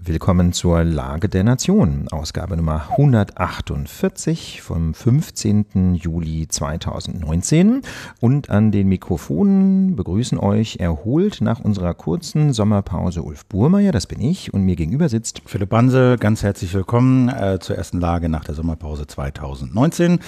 Willkommen zur Lage der Nation, Ausgabe Nummer 148 vom 15. Juli 2019. Und an den Mikrofonen begrüßen euch erholt nach unserer kurzen Sommerpause Ulf Burmeier, das bin ich, und mir gegenüber sitzt Philipp Banse. Ganz herzlich willkommen äh, zur ersten Lage nach der Sommerpause 2019.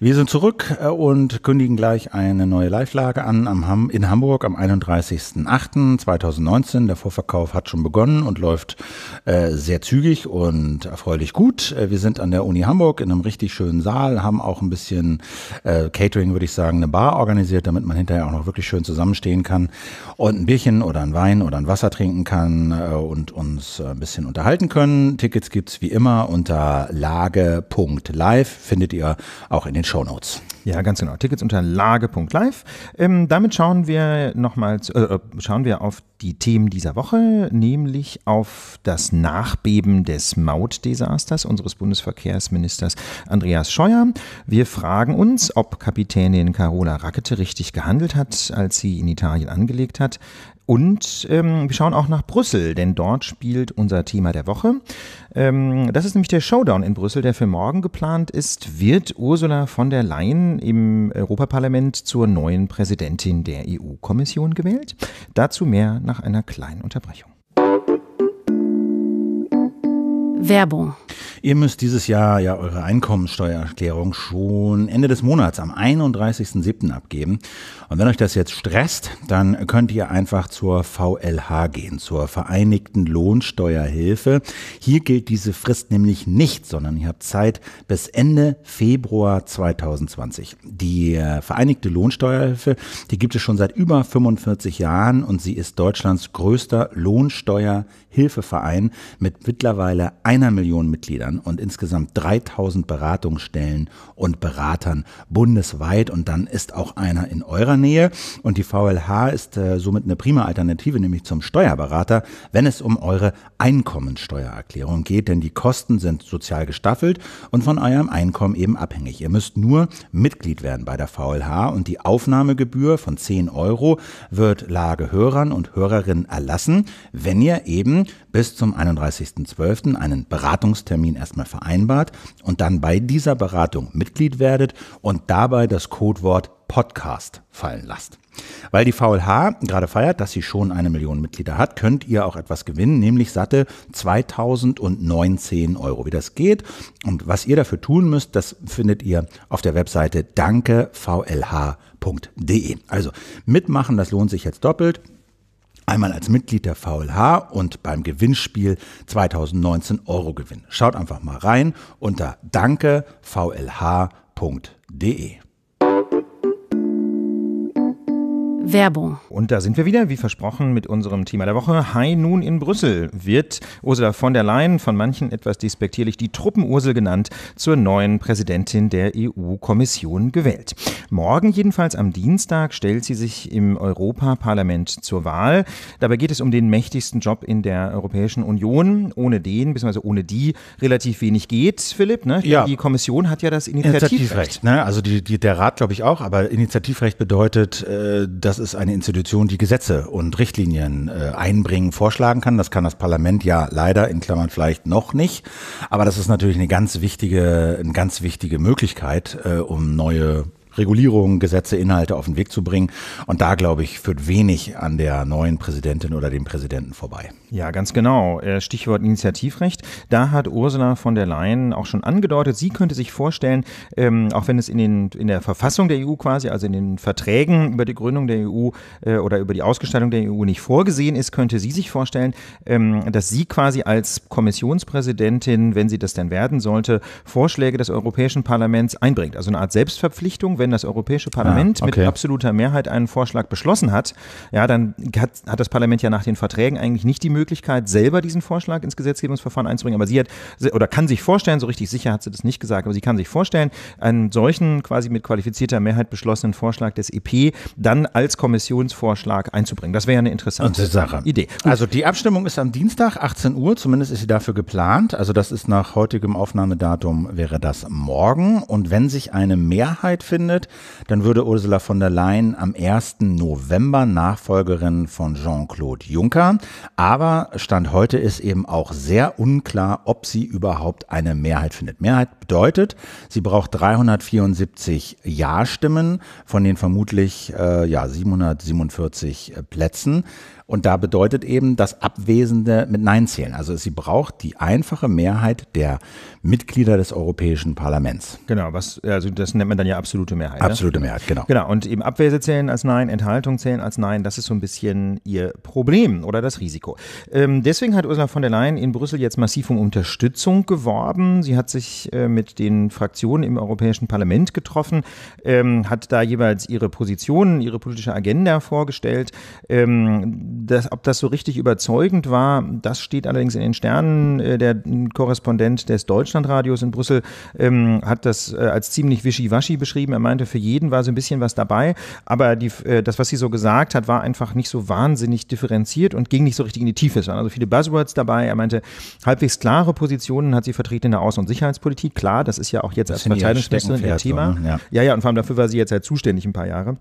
Wir sind zurück äh, und kündigen gleich eine neue Live-Lage an Ham in Hamburg am 31.08.2019. Der Vorverkauf hat schon begonnen und läuft äh, sehr zügig und erfreulich gut. Äh, wir sind an der Uni Hamburg in einem richtig schönen Saal, haben auch ein bisschen äh, Catering, würde ich sagen, eine Bar organisiert, damit man hinterher auch noch wirklich schön zusammenstehen kann und ein Bierchen oder ein Wein oder ein Wasser trinken kann und uns ein bisschen unterhalten können. Tickets gibt's wie immer unter lage.live, findet ihr auch in den Shownotes. Ja, ganz genau. Tickets unter lage.live. Ähm, damit schauen wir nochmal, äh, äh, schauen wir auf die Themen dieser Woche, nämlich auf das Nachbeben des Mautdesasters unseres Bundesverkehrsministers Andreas Scheuer. Wir fragen uns, ob Kapitänin Carola Rackete richtig gehandelt hat, als sie in Italien angelegt hat. Und ähm, wir schauen auch nach Brüssel, denn dort spielt unser Thema der Woche. Ähm, das ist nämlich der Showdown in Brüssel, der für morgen geplant ist. Wird Ursula von der Leyen im Europaparlament zur neuen Präsidentin der EU-Kommission gewählt? Dazu mehr nach einer kleinen Unterbrechung. Werbung. Ihr müsst dieses Jahr ja eure Einkommensteuererklärung schon Ende des Monats am 31.07. abgeben. Und wenn euch das jetzt stresst, dann könnt ihr einfach zur VLH gehen, zur Vereinigten Lohnsteuerhilfe. Hier gilt diese Frist nämlich nicht, sondern ihr habt Zeit bis Ende Februar 2020. Die äh, Vereinigte Lohnsteuerhilfe, die gibt es schon seit über 45 Jahren und sie ist Deutschlands größter Lohnsteuerhilfeverein mit mittlerweile einer Million Mitgliedern und insgesamt 3000 Beratungsstellen und Beratern bundesweit. Und dann ist auch einer in eurer Nähe. Und die VLH ist äh, somit eine prima Alternative, nämlich zum Steuerberater, wenn es um eure Einkommensteuererklärung geht. Denn die Kosten sind sozial gestaffelt und von eurem Einkommen eben abhängig. Ihr müsst nur Mitglied werden bei der VLH und die Aufnahmegebühr von 10 Euro wird Lagehörern und Hörerinnen erlassen, wenn ihr eben bis zum 31.12. einen einen Beratungstermin erstmal vereinbart und dann bei dieser Beratung Mitglied werdet und dabei das Codewort Podcast fallen lasst. Weil die VLH gerade feiert, dass sie schon eine Million Mitglieder hat, könnt ihr auch etwas gewinnen, nämlich satte 2019 Euro. Wie das geht und was ihr dafür tun müsst, das findet ihr auf der Webseite dankevlh.de. Also mitmachen, das lohnt sich jetzt doppelt. Einmal als Mitglied der VLH und beim Gewinnspiel 2019 Euro gewinnen. Schaut einfach mal rein unter dankevlh.de. Werbung. Und da sind wir wieder, wie versprochen, mit unserem Thema der Woche. Hi nun in Brüssel wird Ursula von der Leyen, von manchen etwas despektierlich die Truppenursel genannt, zur neuen Präsidentin der EU-Kommission gewählt. Morgen jedenfalls am Dienstag stellt sie sich im Europaparlament zur Wahl. Dabei geht es um den mächtigsten Job in der Europäischen Union, ohne den bzw. ohne die relativ wenig geht, Philipp. Ne? Ja. Die Kommission hat ja das Initiativrecht. Initiativrecht ne? Also die, die, der Rat glaube ich auch, aber Initiativrecht bedeutet, äh, dass das ist eine Institution, die Gesetze und Richtlinien äh, einbringen, vorschlagen kann. Das kann das Parlament ja leider in Klammern vielleicht noch nicht. Aber das ist natürlich eine ganz wichtige, eine ganz wichtige Möglichkeit, äh, um neue Regulierungen, Gesetze, Inhalte auf den Weg zu bringen. Und da, glaube ich, führt wenig an der neuen Präsidentin oder dem Präsidenten vorbei. Ja, ganz genau. Äh, Stichwort Initiativrecht. Da hat Ursula von der Leyen auch schon angedeutet, sie könnte sich vorstellen, ähm, auch wenn es in, den, in der Verfassung der EU quasi, also in den Verträgen über die Gründung der EU äh, oder über die Ausgestaltung der EU nicht vorgesehen ist, könnte sie sich vorstellen, ähm, dass sie quasi als Kommissionspräsidentin, wenn sie das denn werden sollte, Vorschläge des Europäischen Parlaments einbringt. Also eine Art Selbstverpflichtung, wenn das Europäische ah, Parlament ah, okay. mit absoluter Mehrheit einen Vorschlag beschlossen hat, ja, dann hat, hat das Parlament ja nach den Verträgen eigentlich nicht die Möglichkeit, Möglichkeit, selber diesen Vorschlag ins Gesetzgebungsverfahren einzubringen, aber sie hat oder kann sich vorstellen, so richtig sicher hat sie das nicht gesagt, aber sie kann sich vorstellen, einen solchen quasi mit qualifizierter Mehrheit beschlossenen Vorschlag des EP dann als Kommissionsvorschlag einzubringen. Das wäre ja eine interessante äh, Sache. Idee. Gut. Also die Abstimmung ist am Dienstag, 18 Uhr, zumindest ist sie dafür geplant. Also das ist nach heutigem Aufnahmedatum wäre das morgen. Und wenn sich eine Mehrheit findet, dann würde Ursula von der Leyen am 1. November Nachfolgerin von Jean-Claude Juncker. Aber aber Stand heute ist eben auch sehr unklar, ob sie überhaupt eine Mehrheit findet. Mehrheit bedeutet, sie braucht 374 Ja-Stimmen von den vermutlich äh, ja, 747 äh, Plätzen. Und da bedeutet eben das Abwesende mit Nein zählen. Also sie braucht die einfache Mehrheit der Mitglieder des Europäischen Parlaments. Genau, was, also das nennt man dann ja absolute Mehrheit. Ne? Absolute ne? Mehrheit, genau. Genau, und eben Abwese zählen als Nein, Enthaltung zählen als Nein, das ist so ein bisschen ihr Problem oder das Risiko. Ähm, deswegen hat Ursula von der Leyen in Brüssel jetzt massiv um Unterstützung geworben. Sie hat sich äh, mit den Fraktionen im Europäischen Parlament getroffen, ähm, hat da jeweils ihre Positionen, ihre politische Agenda vorgestellt. Ähm, das, ob das so richtig überzeugend war, das steht allerdings in den Sternen. Äh, der Korrespondent des Deutschlandradios in Brüssel ähm, hat das äh, als ziemlich wischiwaschi beschrieben. Er meinte, für jeden war so ein bisschen was dabei, aber die, äh, das, was sie so gesagt hat, war einfach nicht so wahnsinnig differenziert und ging nicht so richtig in die Tiefe. Es waren also viele Buzzwords dabei. Er meinte, halbwegs klare Positionen hat sie vertreten in der Außen- und Sicherheitspolitik. Klar, das ist ja auch jetzt das als Verteidigungsministerin ihr Thema. Ne? Ja. ja, ja, und vor allem dafür war sie jetzt halt zuständig ein paar Jahre.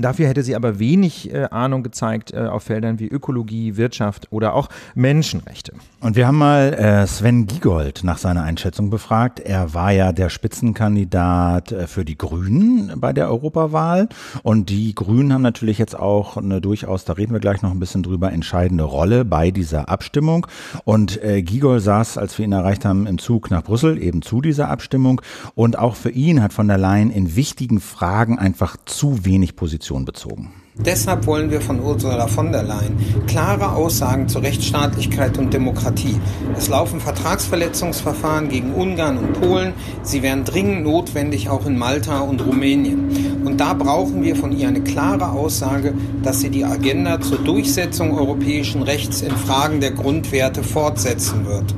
Dafür hätte sie aber wenig äh, Ahnung gezeigt äh, auf Feldern wie Ökologie, Wirtschaft oder auch Menschenrechte. Und wir haben mal äh, Sven Giegold nach seiner Einschätzung befragt. Er war ja der Spitzenkandidat äh, für die Grünen bei der Europawahl. Und die Grünen haben natürlich jetzt auch eine durchaus, da reden wir gleich noch ein bisschen drüber, entscheidende Rolle bei dieser Abstimmung. Und äh, Giegold saß, als wir ihn erreicht haben, im Zug nach Brüssel eben zu dieser Abstimmung. Und auch für ihn hat von der Leyen in wichtigen Fragen einfach zu wenig Position Position bezogen. Deshalb wollen wir von Ursula von der Leyen klare Aussagen zur Rechtsstaatlichkeit und Demokratie. Es laufen Vertragsverletzungsverfahren gegen Ungarn und Polen. Sie wären dringend notwendig auch in Malta und Rumänien. Und da brauchen wir von ihr eine klare Aussage, dass sie die Agenda zur Durchsetzung europäischen Rechts in Fragen der Grundwerte fortsetzen wird.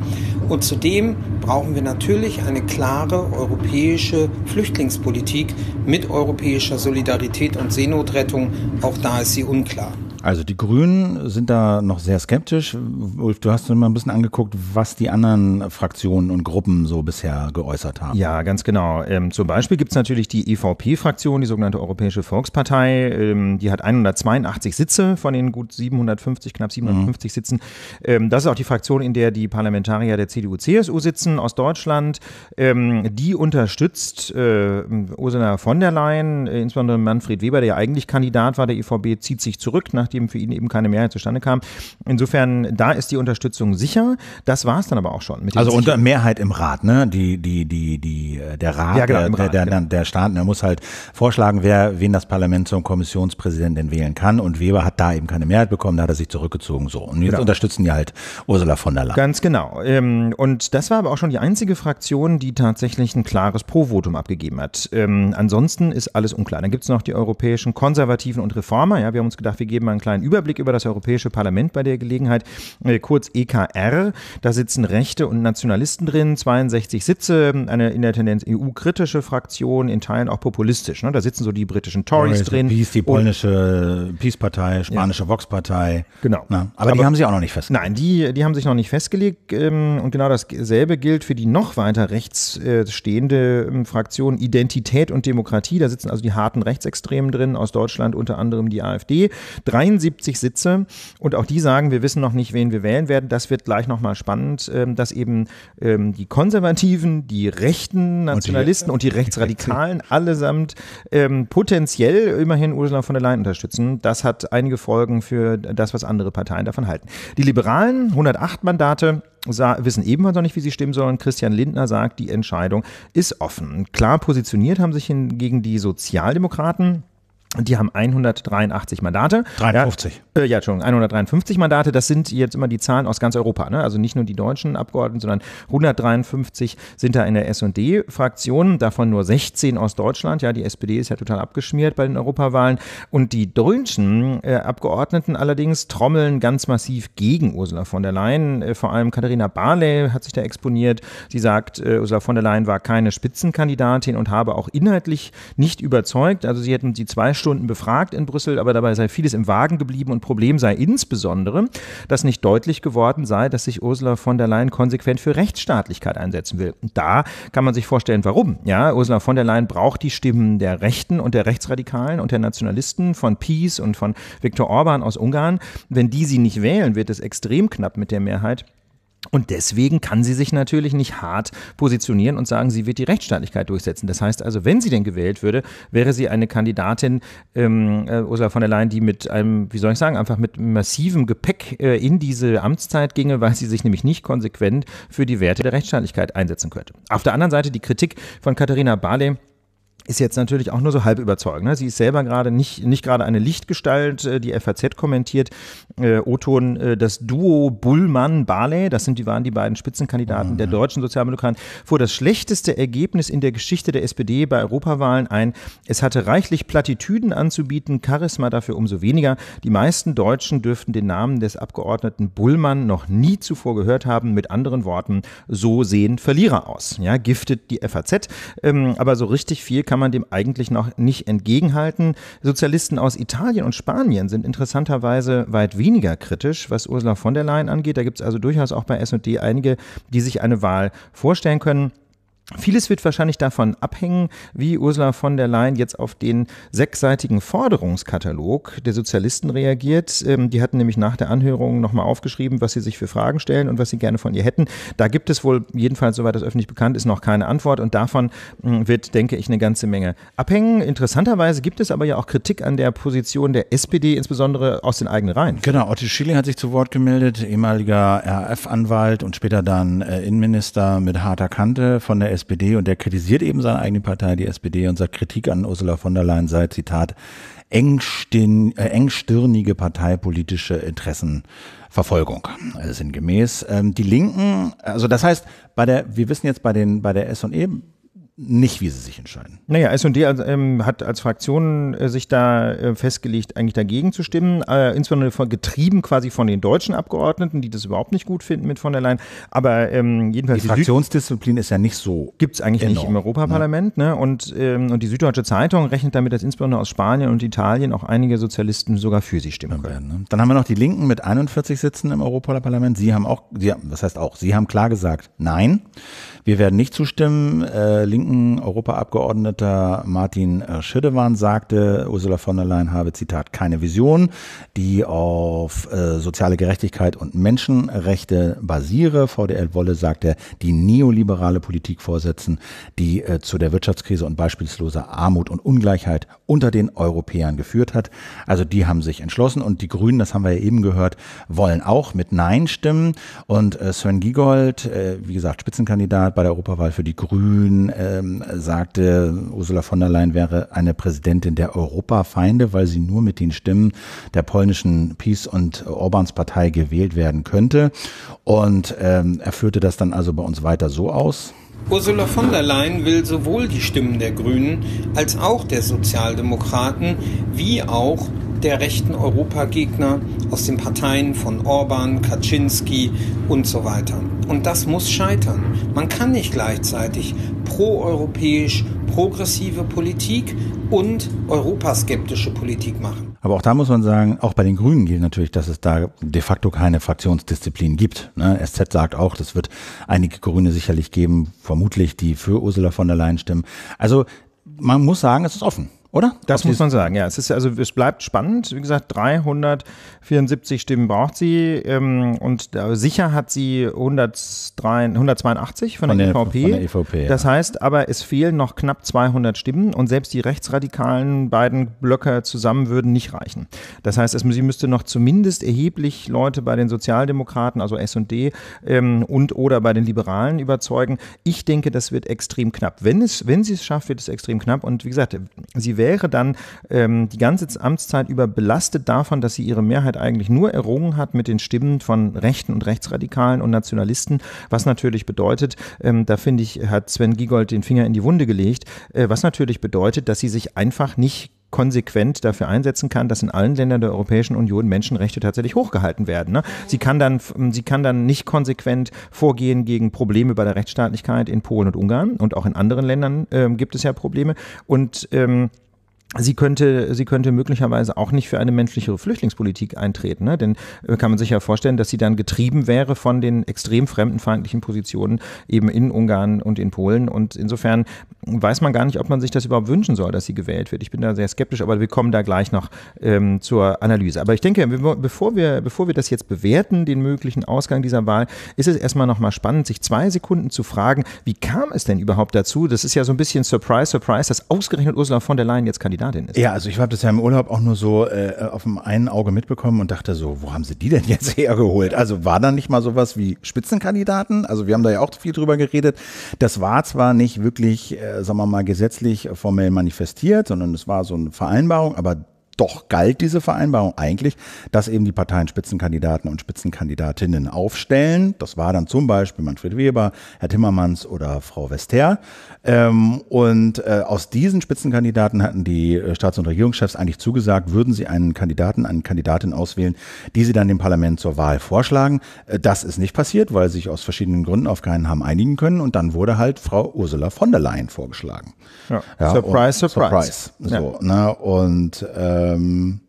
Und zudem brauchen wir natürlich eine klare europäische Flüchtlingspolitik mit europäischer Solidarität und Seenotrettung. Auch da ist sie unklar. Also die Grünen sind da noch sehr skeptisch. Ulf, du hast mir mal ein bisschen angeguckt, was die anderen Fraktionen und Gruppen so bisher geäußert haben. Ja, ganz genau. Ähm, zum Beispiel gibt es natürlich die EVP-Fraktion, die sogenannte Europäische Volkspartei. Ähm, die hat 182 Sitze von den gut 750, knapp 750 mhm. Sitzen. Ähm, das ist auch die Fraktion, in der die Parlamentarier der CDU, CSU sitzen aus Deutschland. Ähm, die unterstützt äh, Ursula von der Leyen, äh, insbesondere Manfred Weber, der ja eigentlich Kandidat war der EVP, zieht sich zurück nach nachdem für ihn eben keine Mehrheit zustande kam. Insofern, da ist die Unterstützung sicher. Das war es dann aber auch schon. also unter Mehrheit im Rat, ne? Die, die, die, die, äh, der Rat, ja, genau, Rat der, der, genau. der Staat, der ne, muss halt vorschlagen, wer, wen das Parlament zum Kommissionspräsidenten wählen kann. Und Weber hat da eben keine Mehrheit bekommen, da hat er sich zurückgezogen. So. Und jetzt genau. unterstützen die halt Ursula von der Leyen. Ganz genau. Ähm, und das war aber auch schon die einzige Fraktion, die tatsächlich ein klares Pro-Votum abgegeben hat. Ähm, ansonsten ist alles unklar. Dann gibt es noch die europäischen Konservativen und Reformer. Ja, wir haben uns gedacht, wir geben mal einen kleinen Überblick über das Europäische Parlament bei der Gelegenheit, äh, kurz EKR. Da sitzen Rechte und Nationalisten drin, 62 Sitze, eine in der Tendenz EU-kritische Fraktion, in Teilen auch populistisch. Ne? Da sitzen so die britischen Tories drin. Peace, die polnische äh, Peace-Partei, spanische ja. Vox-Partei. Genau. Na, aber, aber, die haben sich auch noch nicht festgelegt. Nein, die, die haben sich noch nicht festgelegt. Ähm, und genau dasselbe gilt für die noch weiter rechts äh, stehende ähm, Fraktion Identität und Demokratie. Da sitzen also die harten Rechtsextremen drin, aus Deutschland unter anderem die AfD. Drei 73 Sitze und auch die sagen, wir wissen noch nicht, wen wir wählen werden. Das wird gleich nochmal spannend, ähm, dass eben ähm, die Konservativen, die rechten Nationalisten und die, und die Rechtsradikalen allesamt ähm, potenziell immerhin Ursula von der Leyen unterstützen. Das hat einige Folgen für das, was andere Parteien davon halten. Die Liberalen, 108 Mandate, wissen ebenfalls noch nicht, wie sie stimmen sollen. Christian Lindner sagt, die Entscheidung ist offen. Klar positioniert haben sich hingegen die Sozialdemokraten. Die haben 183 Mandate. 53. Ja, äh, ja, Entschuldigung, 153 Mandate. Das sind jetzt immer die Zahlen aus ganz Europa. Ne? Also nicht nur die deutschen Abgeordneten, sondern 153 sind da in der SD-Fraktion, davon nur 16 aus Deutschland. Ja, die SPD ist ja total abgeschmiert bei den Europawahlen. Und die deutschen äh, Abgeordneten allerdings trommeln ganz massiv gegen Ursula von der Leyen. Äh, vor allem Katharina Barley hat sich da exponiert. Sie sagt, äh, Ursula von der Leyen war keine Spitzenkandidatin und habe auch inhaltlich nicht überzeugt. Also sie hätten die zwei Stunden befragt in Brüssel, aber dabei sei vieles im Wagen geblieben und Problem sei insbesondere, dass nicht deutlich geworden sei, dass sich Ursula von der Leyen konsequent für Rechtsstaatlichkeit einsetzen will. Da kann man sich vorstellen, warum. Ja, Ursula von der Leyen braucht die Stimmen der Rechten und der Rechtsradikalen und der Nationalisten von Peace und von Viktor Orban aus Ungarn. Wenn die sie nicht wählen, wird es extrem knapp mit der Mehrheit und deswegen kann sie sich natürlich nicht hart positionieren und sagen, sie wird die Rechtsstaatlichkeit durchsetzen. Das heißt also, wenn sie denn gewählt würde, wäre sie eine Kandidatin, ähm, äh, Ursula von der Leyen, die mit einem, wie soll ich sagen, einfach mit massivem Gepäck äh, in diese Amtszeit ginge, weil sie sich nämlich nicht konsequent für die Werte der Rechtsstaatlichkeit einsetzen könnte. Auf der anderen Seite die Kritik von Katharina Barley ist jetzt natürlich auch nur so halb überzeugend. Ne? Sie ist selber gerade nicht, nicht gerade eine Lichtgestalt, äh, die FAZ kommentiert. Äh, Oton, äh, das Duo Bullmann-Barley, das sind die, waren die beiden Spitzenkandidaten mhm. der deutschen Sozialdemokraten, fuhr das schlechteste Ergebnis in der Geschichte der SPD bei Europawahlen ein. Es hatte reichlich Plattitüden anzubieten, Charisma dafür umso weniger. Die meisten Deutschen dürften den Namen des Abgeordneten Bullmann noch nie zuvor gehört haben. Mit anderen Worten, so sehen Verlierer aus. Ja, giftet die FAZ. Ähm, aber so richtig viel kann kann man dem eigentlich noch nicht entgegenhalten. Sozialisten aus Italien und Spanien sind interessanterweise weit weniger kritisch, was Ursula von der Leyen angeht. Da gibt es also durchaus auch bei SD einige, die sich eine Wahl vorstellen können. Vieles wird wahrscheinlich davon abhängen, wie Ursula von der Leyen jetzt auf den sechsseitigen Forderungskatalog der Sozialisten reagiert. Ähm, die hatten nämlich nach der Anhörung nochmal aufgeschrieben, was sie sich für Fragen stellen und was sie gerne von ihr hätten. Da gibt es wohl, jedenfalls soweit das öffentlich bekannt ist, noch keine Antwort und davon hm, wird, denke ich, eine ganze Menge abhängen. Interessanterweise gibt es aber ja auch Kritik an der Position der SPD, insbesondere aus den eigenen Reihen. Genau, Otti Schilling hat sich zu Wort gemeldet, ehemaliger RAF-Anwalt und später dann äh, Innenminister mit harter Kante von der SPD. SPD und der kritisiert eben seine eigene Partei, die SPD, und sagt Kritik an Ursula von der Leyen sei, Zitat, engstirn, äh, engstirnige parteipolitische Interessenverfolgung, also sinngemäß. Ähm, die Linken, also das heißt, bei der, wir wissen jetzt bei den, bei der S&E nicht, wie sie sich entscheiden. Naja, SD äh, ähm, hat als Fraktion äh, sich da äh, festgelegt, eigentlich dagegen zu stimmen, äh, insbesondere von, getrieben quasi von den deutschen Abgeordneten, die das überhaupt nicht gut finden mit von der Leyen. Aber ähm, jedenfalls. Die, die Fraktionsdisziplin ist ja nicht so. Gibt es eigentlich enorm, nicht im Europaparlament. Ne? ne? Und, ähm, und die Süddeutsche Zeitung rechnet damit, dass insbesondere aus Spanien und Italien auch einige Sozialisten sogar für sie stimmen werden. Ne? Dann haben wir noch die Linken mit 41 Sitzen im Europaparlament. Sie haben auch, sie, das heißt auch, sie haben klar gesagt, nein, wir werden nicht zustimmen. Äh, Linken Linken Europaabgeordneter Martin äh, Schirdewan sagte, Ursula von der Leyen habe, Zitat, keine Vision, die auf äh, soziale Gerechtigkeit und Menschenrechte basiere. VDL wolle, sagte, die neoliberale Politik vorsetzen, die äh, zu der Wirtschaftskrise und beispielsloser Armut und Ungleichheit unter den Europäern geführt hat. Also die haben sich entschlossen und die Grünen, das haben wir ja eben gehört, wollen auch mit Nein stimmen. Und äh, Sven Giegold, äh, wie gesagt, Spitzenkandidat bei der Europawahl für die Grünen, äh, ähm, sagte, Ursula von der Leyen wäre eine Präsidentin der Europafeinde, weil sie nur mit den Stimmen der polnischen Peace- und Orbans Partei gewählt werden könnte. Und ähm, er führte das dann also bei uns weiter so aus. Ursula von der Leyen will sowohl die Stimmen der Grünen als auch der Sozialdemokraten wie auch der rechten Europagegner aus den Parteien von Orban, Kaczynski und so weiter. Und das muss scheitern. Man kann nicht gleichzeitig proeuropäisch progressive Politik und europaskeptische Politik machen. Aber auch da muss man sagen, auch bei den Grünen gilt natürlich, dass es da de facto keine Fraktionsdisziplin gibt. Ne? SZ sagt auch, das wird einige Grüne sicherlich geben, vermutlich, die für Ursula von der Leyen stimmen. Also man muss sagen, es ist offen. Oder? Das muss man sagen, ja. Es ist also, es bleibt spannend. Wie gesagt, 374 Stimmen braucht sie ähm, und äh, sicher hat sie 103, 182 von, von der, der, EVP. Von der EVP ja. Das heißt, aber es fehlen noch knapp 200 Stimmen und selbst die rechtsradikalen beiden Blöcke zusammen würden nicht reichen. Das heißt, es, sie müsste noch zumindest erheblich Leute bei den Sozialdemokraten, also S&D ähm, und oder bei den Liberalen überzeugen. Ich denke, das wird extrem knapp. Wenn es, wenn sie es schafft, wird es extrem knapp und wie gesagt, sie wäre dann ähm, die ganze Amtszeit über belastet davon, dass sie ihre Mehrheit eigentlich nur errungen hat mit den Stimmen von Rechten und Rechtsradikalen und Nationalisten, was natürlich bedeutet, ähm, da finde ich, hat Sven Giegold den Finger in die Wunde gelegt, äh, was natürlich bedeutet, dass sie sich einfach nicht konsequent dafür einsetzen kann, dass in allen Ländern der Europäischen Union Menschenrechte tatsächlich hochgehalten werden. Ne? Sie, kann dann, ähm, sie kann dann nicht konsequent vorgehen gegen Probleme bei der Rechtsstaatlichkeit in Polen und Ungarn und auch in anderen Ländern ähm, gibt es ja Probleme. Und ähm, Sie könnte, sie könnte möglicherweise auch nicht für eine menschlichere Flüchtlingspolitik eintreten. Ne? Denn äh, kann man sich ja vorstellen, dass sie dann getrieben wäre von den extrem fremdenfeindlichen Positionen eben in Ungarn und in Polen. Und insofern weiß man gar nicht, ob man sich das überhaupt wünschen soll, dass sie gewählt wird. Ich bin da sehr skeptisch, aber wir kommen da gleich noch ähm, zur Analyse. Aber ich denke, bevor wir, bevor wir das jetzt bewerten, den möglichen Ausgang dieser Wahl, ist es erstmal nochmal spannend, sich zwei Sekunden zu fragen, wie kam es denn überhaupt dazu? Das ist ja so ein bisschen Surprise, Surprise, dass ausgerechnet Ursula von der Leyen jetzt kandidiert. Kandidatin ist. Ja, also ich habe das ja im Urlaub auch nur so äh, auf dem einen Auge mitbekommen und dachte so, wo haben sie die denn jetzt hergeholt? Also war da nicht mal sowas wie Spitzenkandidaten? Also wir haben da ja auch viel drüber geredet. Das war zwar nicht wirklich, äh, sagen wir mal, gesetzlich formell manifestiert, sondern es war so eine Vereinbarung, aber doch galt diese Vereinbarung eigentlich, dass eben die Parteien Spitzenkandidaten und Spitzenkandidatinnen aufstellen. Das war dann zum Beispiel Manfred Weber, Herr Timmermans oder Frau Wester. Ähm, und äh, aus diesen Spitzenkandidaten hatten die äh, Staats- und Regierungschefs eigentlich zugesagt, würden sie einen Kandidaten, eine Kandidatin auswählen, die sie dann dem Parlament zur Wahl vorschlagen. Äh, das ist nicht passiert, weil sie sich aus verschiedenen Gründen auf keinen haben einigen können. Und dann wurde halt Frau Ursula von der Leyen vorgeschlagen. Ja. Ja, surprise, surprise. surprise. So, ja. ne? Und ähm,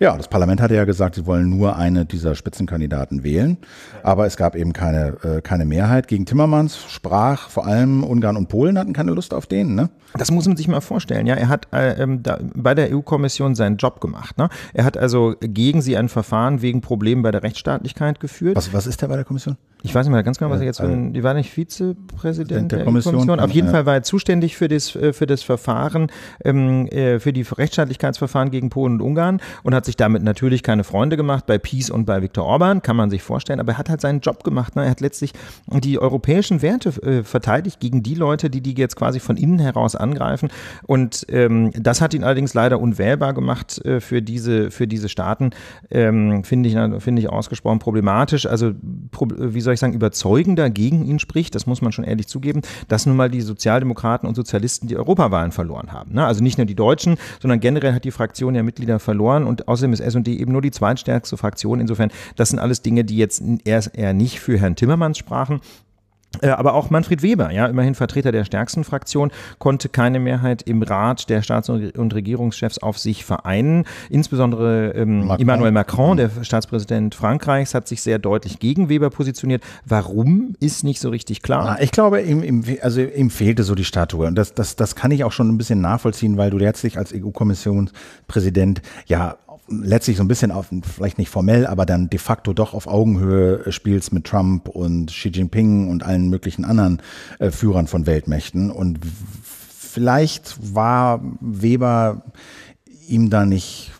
ja, das Parlament hatte ja gesagt, sie wollen nur eine dieser Spitzenkandidaten wählen. Aber es gab eben keine, äh, keine Mehrheit. Gegen Timmermans sprach vor allem Ungarn und Polen hatten keine Lust auf den. Ne? Das muss man sich mal vorstellen. Ja, er hat äh, ähm, da, bei der EU-Kommission seinen Job gemacht. Ne? Er hat also gegen sie ein Verfahren wegen Problemen bei der Rechtsstaatlichkeit geführt. Was, was ist der bei der Kommission? ich weiß nicht mehr ganz genau, was er jetzt für äh, ein, die war nicht Vizepräsident der, der Kommission. Kommission. Auf jeden ja. Fall war er zuständig für das, äh, für das Verfahren, ähm, äh, für die Rechtsstaatlichkeitsverfahren gegen Polen und Ungarn und hat sich damit natürlich keine Freunde gemacht bei Peace und bei Viktor Orban, kann man sich vorstellen, aber er hat halt seinen Job gemacht. Ne? Er hat letztlich die europäischen Werte äh, verteidigt gegen die Leute, die die jetzt quasi von innen heraus angreifen und ähm, das hat ihn allerdings leider unwählbar gemacht äh, für, diese, für diese Staaten, ähm, finde ich, finde ich ausgesprochen problematisch. Also, pro, wie soll vielleicht sagen, überzeugender gegen ihn spricht, das muss man schon ehrlich zugeben, dass nun mal die Sozialdemokraten und Sozialisten die Europawahlen verloren haben. Ne? Also nicht nur die Deutschen, sondern generell hat die Fraktion ja Mitglieder verloren und außerdem ist SD eben nur die zweitstärkste Fraktion. Insofern, das sind alles Dinge, die jetzt eher nicht für Herrn Timmermans sprachen, äh, aber auch Manfred Weber, ja, immerhin Vertreter der stärksten Fraktion, konnte keine Mehrheit im Rat der Staats- und Regierungschefs auf sich vereinen. Insbesondere ähm, Macron. Emmanuel Macron, der Staatspräsident Frankreichs, hat sich sehr deutlich gegen Weber positioniert. Warum ist nicht so richtig klar? Ah, ich glaube, ihm, ihm, also ihm fehlte so die Statue. Und das, das, das kann ich auch schon ein bisschen nachvollziehen, weil du letztlich als EU-Kommissionspräsident ja letztlich so ein bisschen auf, vielleicht nicht formell, aber dann de facto doch auf Augenhöhe spielst mit Trump und Xi Jinping und allen möglichen anderen äh, Führern von Weltmächten. Und vielleicht war Weber ihm da nicht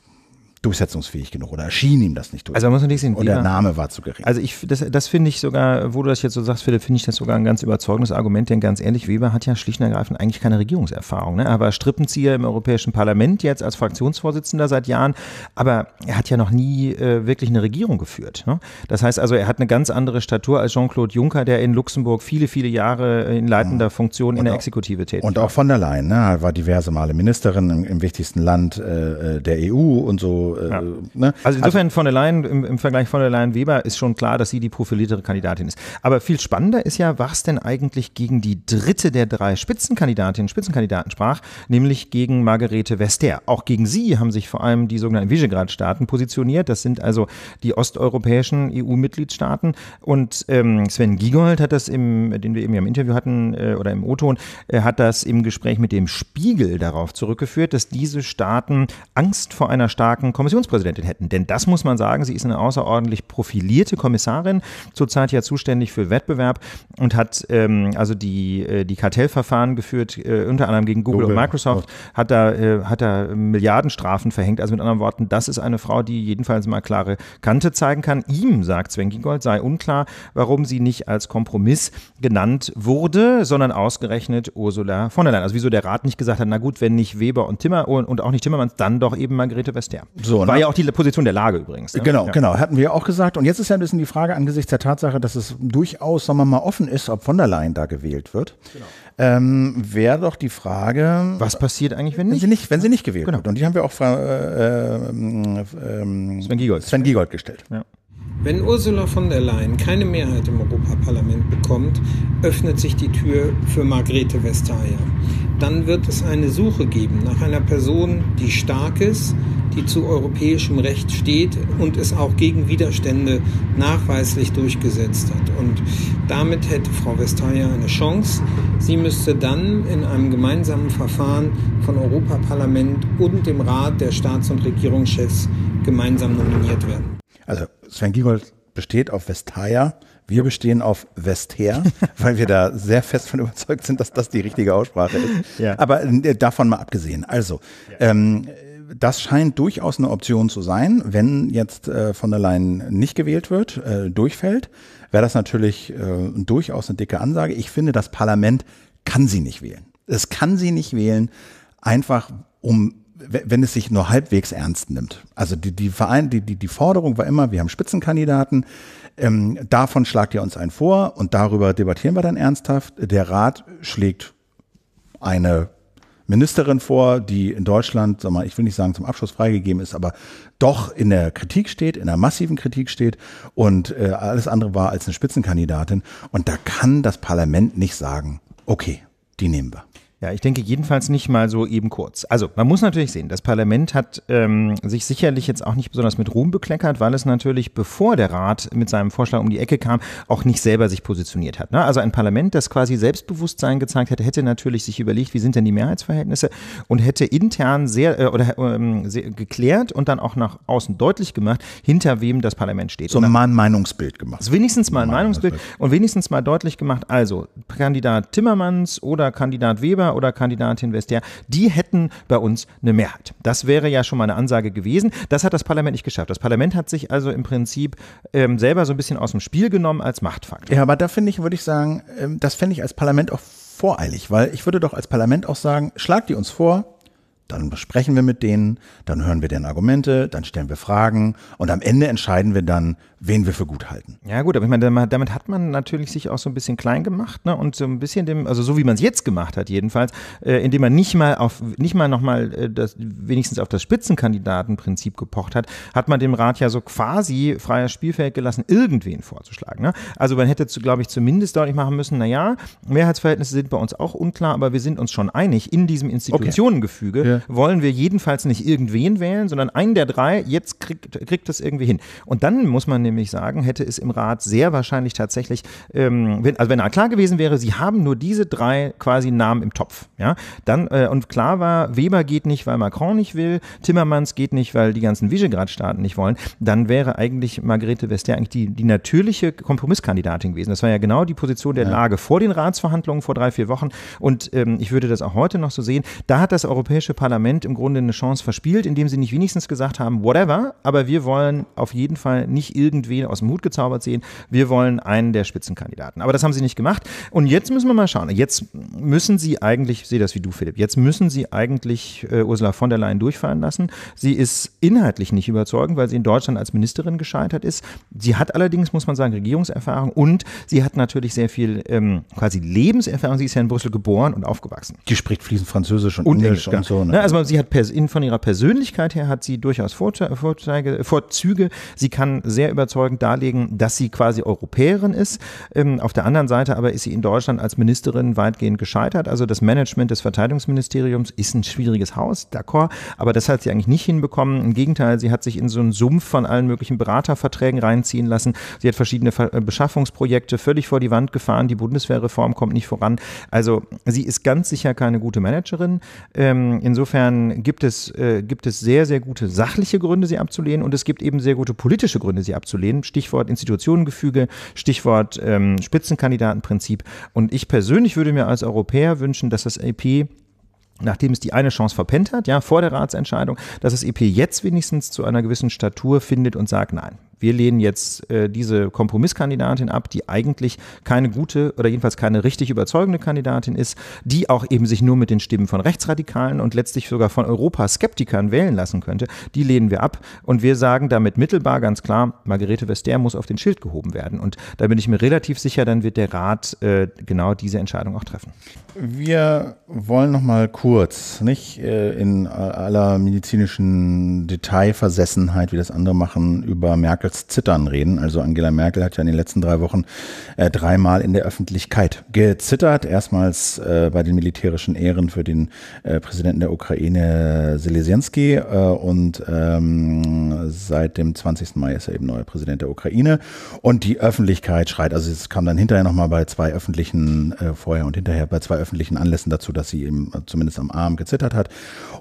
durchsetzungsfähig genug oder erschien ihm das nicht durch. Also muss man nicht sehen. Oder der Name war zu gering. Also ich, das, das finde ich sogar, wo du das jetzt so sagst, Philipp, finde ich das sogar ein ganz überzeugendes Argument, denn ganz ehrlich, Weber hat ja schlicht und ergreifend eigentlich keine Regierungserfahrung. Ne? Er war Strippenzieher im Europäischen Parlament, jetzt als Fraktionsvorsitzender seit Jahren, aber er hat ja noch nie äh, wirklich eine Regierung geführt. Ne? Das heißt also, er hat eine ganz andere Statur als Jean-Claude Juncker, der in Luxemburg viele, viele Jahre in leitender mhm. Funktion und in der auch, Exekutive tätig war. Und auch von der Leyen, ne? Er war diverse Male Ministerin im, im wichtigsten Land äh, äh der EU und so also, äh, ja. ne? also, also insofern also, von der Leyen, im, im Vergleich von der Leyen Weber ist schon klar, dass sie die profiliertere Kandidatin ist. Aber viel spannender ist ja, was denn eigentlich gegen die dritte der drei Spitzenkandidatinnen, Spitzenkandidaten sprach, nämlich gegen Margarete Vester. Auch gegen sie haben sich vor allem die sogenannten Visegrad-Staaten positioniert. Das sind also die osteuropäischen EU-Mitgliedstaaten. Und ähm, Sven Giegold hat das im, den wir eben im Interview hatten äh, oder im O-Ton, äh, hat das im Gespräch mit dem Spiegel darauf zurückgeführt, dass diese Staaten Angst vor einer starken Kom Kommissionspräsidentin hätten. Denn das muss man sagen, sie ist eine außerordentlich profilierte Kommissarin, zurzeit ja zuständig für Wettbewerb und hat ähm, also die, äh, die Kartellverfahren geführt, äh, unter anderem gegen Google, Google. und Microsoft, ja. hat da, äh, hat da Milliardenstrafen verhängt. Also mit anderen Worten, das ist eine Frau, die jedenfalls mal klare Kante zeigen kann. Ihm, sagt Sven Giegold, sei unklar, warum sie nicht als Kompromiss genannt wurde, sondern ausgerechnet Ursula von der Leyen. Also wieso der Rat nicht gesagt hat, na gut, wenn nicht Weber und Timmer und auch nicht Timmermans, dann doch eben Margarete Vestager. So, War ne? ja auch die Position der Lage übrigens. Ne? Genau, ja. genau, hatten wir ja auch gesagt. Und jetzt ist ja ein bisschen die Frage angesichts der Tatsache, dass es durchaus, sagen wir mal, offen ist, ob von der Leyen da gewählt wird. Genau. Ähm, Wäre doch die Frage. Was passiert eigentlich, wenn nicht? sie nicht, wenn sie nicht gewählt genau. wird. Und die haben wir auch Frau äh, äh, äh, Sven Giegold, Sven Giegold gestellt. Ja. Wenn Ursula von der Leyen keine Mehrheit im Europaparlament bekommt, öffnet sich die Tür für Margrethe Vestager. Dann wird es eine Suche geben nach einer Person, die stark ist, die zu europäischem Recht steht und es auch gegen Widerstände nachweislich durchgesetzt hat. Und damit hätte Frau Vestager eine Chance. Sie müsste dann in einem gemeinsamen Verfahren von Europaparlament und dem Rat der Staats- und Regierungschefs gemeinsam nominiert werden. Also Sven Giegold besteht auf Vestaya. Wir bestehen auf Westher, weil wir da sehr fest von überzeugt sind, dass das die richtige Aussprache ist. Ja. Aber äh, davon mal abgesehen. Also, ähm, das scheint durchaus eine Option zu sein, wenn jetzt äh, von der Leyen nicht gewählt wird, äh, durchfällt, wäre das natürlich äh, durchaus eine dicke Ansage. Ich finde, das Parlament kann sie nicht wählen. Es kann sie nicht wählen, einfach um wenn es sich nur halbwegs ernst nimmt. Also die, die Verein, die, die, die Forderung war immer, wir haben Spitzenkandidaten, ähm, davon schlagt ihr uns einen vor und darüber debattieren wir dann ernsthaft. Der Rat schlägt eine Ministerin vor, die in Deutschland, sag mal, ich will nicht sagen zum Abschluss freigegeben ist, aber doch in der Kritik steht, in der massiven Kritik steht und äh, alles andere war als eine Spitzenkandidatin. Und da kann das Parlament nicht sagen, okay, die nehmen wir. Ja, ich denke jedenfalls nicht mal so eben kurz. Also man muss natürlich sehen, das Parlament hat ähm, sich sicherlich jetzt auch nicht besonders mit Ruhm bekleckert, weil es natürlich, bevor der Rat mit seinem Vorschlag um die Ecke kam, auch nicht selber sich positioniert hat. Ne? Also ein Parlament, das quasi Selbstbewusstsein gezeigt hätte, hätte natürlich sich überlegt, wie sind denn die Mehrheitsverhältnisse und hätte intern sehr äh, oder ähm, sehr geklärt und dann auch nach außen deutlich gemacht, hinter wem das Parlament steht. So mal ein Meinungsbild gemacht. Also wenigstens mal ein Meinungsbild und wenigstens mal deutlich gemacht, also Kandidat Timmermans oder Kandidat Weber oder Kandidatin, Vestia, die hätten bei uns eine Mehrheit. Das wäre ja schon mal eine Ansage gewesen. Das hat das Parlament nicht geschafft. Das Parlament hat sich also im Prinzip ähm, selber so ein bisschen aus dem Spiel genommen als Machtfaktor. Ja, aber da finde ich, würde ich sagen, ähm, das fände ich als Parlament auch voreilig, weil ich würde doch als Parlament auch sagen, schlag die uns vor, dann besprechen wir mit denen, dann hören wir deren Argumente, dann stellen wir Fragen und am Ende entscheiden wir dann, wen wir für gut halten. Ja gut, aber ich meine, damit hat man natürlich sich auch so ein bisschen klein gemacht ne? und so ein bisschen dem, also so wie man es jetzt gemacht hat jedenfalls, äh, indem man nicht mal auf, nicht mal nochmal äh, wenigstens auf das Spitzenkandidatenprinzip gepocht hat, hat man dem Rat ja so quasi freies Spielfeld gelassen, irgendwen vorzuschlagen. Ne? Also man hätte, glaube ich, zumindest deutlich machen müssen, naja, Mehrheitsverhältnisse sind bei uns auch unklar, aber wir sind uns schon einig, in diesem Institutionengefüge okay. ja. wollen wir jedenfalls nicht irgendwen wählen, sondern einen der drei, jetzt kriegt, kriegt das irgendwie hin. Und dann muss man nämlich nämlich sagen, hätte es im Rat sehr wahrscheinlich tatsächlich, ähm, wenn, also wenn er klar gewesen wäre, sie haben nur diese drei quasi Namen im Topf. Ja? Dann, äh, und klar war, Weber geht nicht, weil Macron nicht will, Timmermans geht nicht, weil die ganzen Visegrad-Staaten nicht wollen, dann wäre eigentlich Margarete Vestager eigentlich die, die natürliche Kompromisskandidatin gewesen. Das war ja genau die Position der ja. Lage vor den Ratsverhandlungen vor drei, vier Wochen. Und ähm, ich würde das auch heute noch so sehen. Da hat das Europäische Parlament im Grunde eine Chance verspielt, indem sie nicht wenigstens gesagt haben, whatever, aber wir wollen auf jeden Fall nicht irgendwie irgendwie aus dem Hut gezaubert sehen, wir wollen einen der Spitzenkandidaten. Aber das haben sie nicht gemacht. Und jetzt müssen wir mal schauen. Jetzt müssen sie eigentlich, ich sehe das wie du, Philipp, jetzt müssen sie eigentlich äh, Ursula von der Leyen durchfallen lassen. Sie ist inhaltlich nicht überzeugend, weil sie in Deutschland als Ministerin gescheitert ist. Sie hat allerdings, muss man sagen, Regierungserfahrung und sie hat natürlich sehr viel ähm, quasi Lebenserfahrung. Sie ist ja in Brüssel geboren und aufgewachsen. Die spricht fließend Französisch und, und Englisch, und so. Ne? Also sie hat von ihrer Persönlichkeit her hat sie durchaus Vorzeige, Vorzüge. Sie kann sehr über überzeugend darlegen, dass sie quasi Europäerin ist. Ähm, auf der anderen Seite aber ist sie in Deutschland als Ministerin weitgehend gescheitert. Also das Management des Verteidigungsministeriums ist ein schwieriges Haus, d'accord. Aber das hat sie eigentlich nicht hinbekommen. Im Gegenteil, sie hat sich in so einen Sumpf von allen möglichen Beraterverträgen reinziehen lassen. Sie hat verschiedene äh, Beschaffungsprojekte völlig vor die Wand gefahren. Die Bundeswehrreform kommt nicht voran. Also sie ist ganz sicher keine gute Managerin. Ähm, insofern gibt es, äh, gibt es sehr, sehr gute sachliche Gründe, sie abzulehnen. Und es gibt eben sehr gute politische Gründe, sie abzulehnen abzulehnen. Stichwort Institutionengefüge, Stichwort ähm, Spitzenkandidatenprinzip. Und ich persönlich würde mir als Europäer wünschen, dass das EP nachdem es die eine Chance verpennt hat, ja, vor der Ratsentscheidung, dass das EP jetzt wenigstens zu einer gewissen Statur findet und sagt, nein, wir lehnen jetzt äh, diese Kompromisskandidatin ab, die eigentlich keine gute oder jedenfalls keine richtig überzeugende Kandidatin ist, die auch eben sich nur mit den Stimmen von Rechtsradikalen und letztlich sogar von Europaskeptikern wählen lassen könnte, die lehnen wir ab. Und wir sagen damit mittelbar ganz klar, Margarete Vestager muss auf den Schild gehoben werden. Und da bin ich mir relativ sicher, dann wird der Rat äh, genau diese Entscheidung auch treffen. Wir wollen noch mal kurz, nicht äh, in aller medizinischen Detailversessenheit, wie das andere machen, über Merkel Merkels Zittern reden. Also Angela Merkel hat ja in den letzten drei Wochen äh, dreimal in der Öffentlichkeit gezittert. Erstmals äh, bei den militärischen Ehren für den äh, Präsidenten der Ukraine Zelensky äh, und ähm, seit dem 20. Mai ist er eben neuer Präsident der Ukraine. Und die Öffentlichkeit schreit, also es kam dann hinterher nochmal bei zwei öffentlichen, äh, vorher und hinterher bei zwei öffentlichen Anlässen dazu, dass sie eben äh, zumindest am Arm gezittert hat.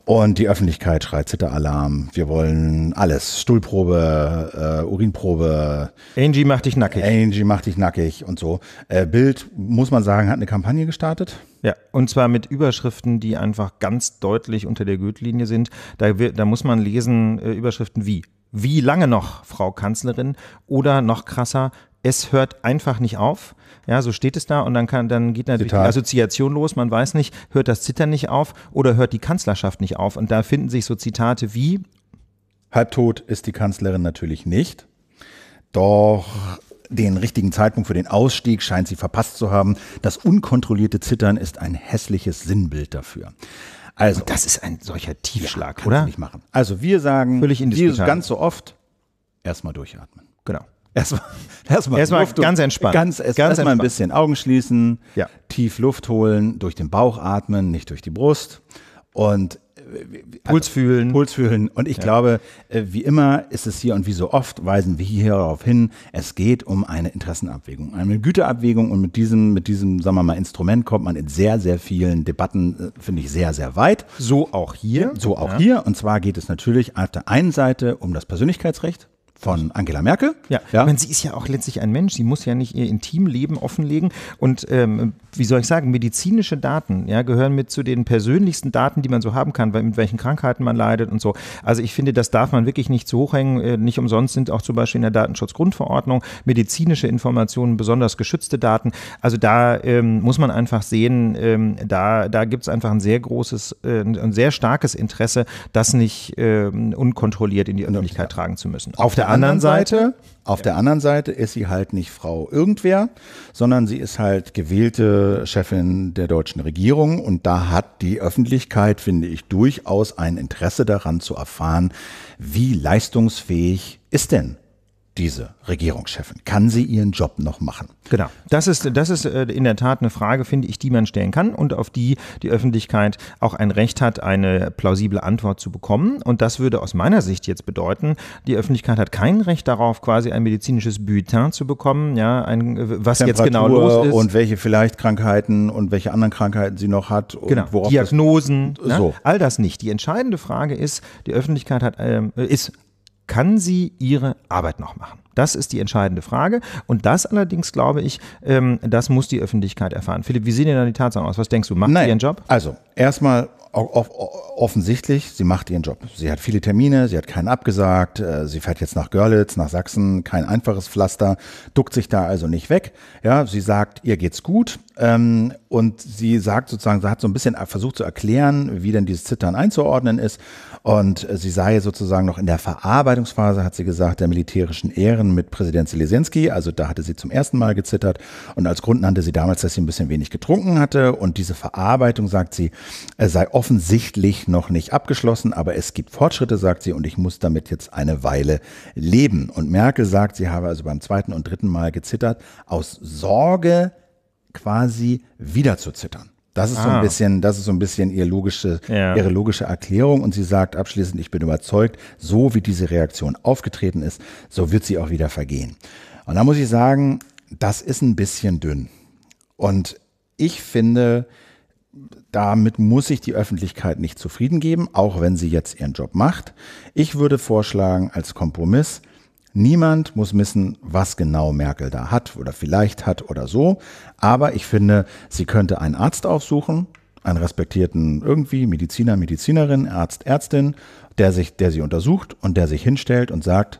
Und die Öffentlichkeit schreit Zitteralarm. Wir wollen alles. Stuhlprobe, Urinprobe. Angie macht dich nackig. Angie macht dich nackig und so. Äh, Bild, muss man sagen, hat eine Kampagne gestartet. Ja, und zwar mit Überschriften, die einfach ganz deutlich unter der Gürtellinie sind. Da, da muss man lesen, äh, Überschriften wie, wie lange noch, Frau Kanzlerin? Oder noch krasser, es hört einfach nicht auf. Ja, so steht es da und dann kann, dann geht natürlich Zitat. die Assoziation los. Man weiß nicht, hört das Zittern nicht auf oder hört die Kanzlerschaft nicht auf? Und da finden sich so Zitate wie Halbtot ist die Kanzlerin natürlich nicht. Doch den richtigen Zeitpunkt für den Ausstieg scheint sie verpasst zu haben. Das unkontrollierte Zittern ist ein hässliches Sinnbild dafür. Also, Und das ist ein solcher Tiefschlag, ja, oder? Nicht machen. Also wir sagen, völlig dieses ganz so oft erstmal durchatmen. Genau. Erstmal, erstmal, erstmal ganz entspannt. Ganz, erst, ganz mal ein bisschen Augen schließen, ja. tief Luft holen, durch den Bauch atmen, nicht durch die Brust. Und also Puls fühlen. Puls fühlen. Und ich ja. glaube, äh, wie immer ist es hier und wie so oft weisen wir hier darauf hin, es geht um eine Interessenabwägung, eine Güterabwägung. Und mit diesem, mit diesem, sagen wir mal, Instrument kommt man in sehr, sehr vielen Debatten, äh, finde ich, sehr, sehr weit. So auch hier. So auch ja. hier. Und zwar geht es natürlich auf der einen Seite um das Persönlichkeitsrecht von Angela Merkel. Ja, ja. Ich meine, sie ist ja auch letztlich ein Mensch. Sie muss ja nicht ihr Intimleben offenlegen. Und ähm, wie soll ich sagen, medizinische Daten ja, gehören mit zu den persönlichsten Daten, die man so haben kann, weil mit welchen Krankheiten man leidet und so. Also ich finde, das darf man wirklich nicht zu hoch hängen. Äh, nicht umsonst sind auch zum Beispiel in der Datenschutzgrundverordnung medizinische Informationen besonders geschützte Daten. Also da ähm, muss man einfach sehen, ähm, da, da gibt es einfach ein sehr großes, äh, ein sehr starkes Interesse, das nicht äh, unkontrolliert in die genau. Öffentlichkeit ja. tragen zu müssen. Auf der anderen Seite, auf ja. der anderen Seite ist sie halt nicht Frau irgendwer, sondern sie ist halt gewählte Chefin der deutschen Regierung und da hat die Öffentlichkeit, finde ich, durchaus ein Interesse daran zu erfahren, wie leistungsfähig ist denn diese Regierungschefin? Kann sie ihren Job noch machen? Genau. Das ist, das ist äh, in der Tat eine Frage, finde ich, die man stellen kann und auf die die Öffentlichkeit auch ein Recht hat, eine plausible Antwort zu bekommen. Und das würde aus meiner Sicht jetzt bedeuten, die Öffentlichkeit hat kein Recht darauf, quasi ein medizinisches Bulletin zu bekommen, ja, ein, äh, was jetzt genau los ist. Und welche vielleicht Krankheiten und welche anderen Krankheiten sie noch hat. genau. Diagnosen. Das, ne? so. All das nicht. Die entscheidende Frage ist, die Öffentlichkeit hat, äh, ist kann sie ihre Arbeit noch machen? Das ist die entscheidende Frage. Und das allerdings, glaube ich, ähm, das muss die Öffentlichkeit erfahren. Philipp, wie sehen denn da die Tatsachen aus? Was denkst du? Macht Nein. sie ihren Job? Also, erstmal offensichtlich, sie macht ihren Job. Sie hat viele Termine, sie hat keinen abgesagt, äh, sie fährt jetzt nach Görlitz, nach Sachsen, kein einfaches Pflaster, duckt sich da also nicht weg. Ja, sie sagt, ihr geht's gut ähm, und sie sagt sozusagen, sie hat so ein bisschen versucht zu erklären, wie denn dieses Zittern einzuordnen ist und äh, sie sei sozusagen noch in der Verarbeitungsphase, hat sie gesagt, der militärischen Ehren mit Präsident Zelensky, also da hatte sie zum ersten Mal gezittert und als Grund nannte sie damals, dass sie ein bisschen wenig getrunken hatte und diese Verarbeitung, sagt sie, äh, sei offensichtlich offensichtlich noch nicht abgeschlossen, aber es gibt Fortschritte, sagt sie, und ich muss damit jetzt eine Weile leben. Und Merkel sagt, sie habe also beim zweiten und dritten Mal gezittert, aus Sorge quasi wieder zu zittern. Das ist ah. so ein ah. bisschen, das ist so ein bisschen ihr logische, ja. ihre logische Erklärung. Und sie sagt abschließend, ich bin überzeugt, so wie diese Reaktion aufgetreten ist, so wird sie auch wieder vergehen. Und da muss ich sagen, das ist ein bisschen dünn. Und ich finde, damit muss ich die Öffentlichkeit nicht zufrieden geben, auch wenn sie jetzt ihren Job macht. Ich würde vorschlagen, als Kompromiss, niemand muss wissen, was genau Merkel da hat oder vielleicht hat oder so. Aber ich finde, sie könnte einen Arzt aufsuchen, einen respektierten irgendwie Mediziner, Medizinerin, Arzt, Ärztin, der sich, der sie untersucht und der sich hinstellt und sagt,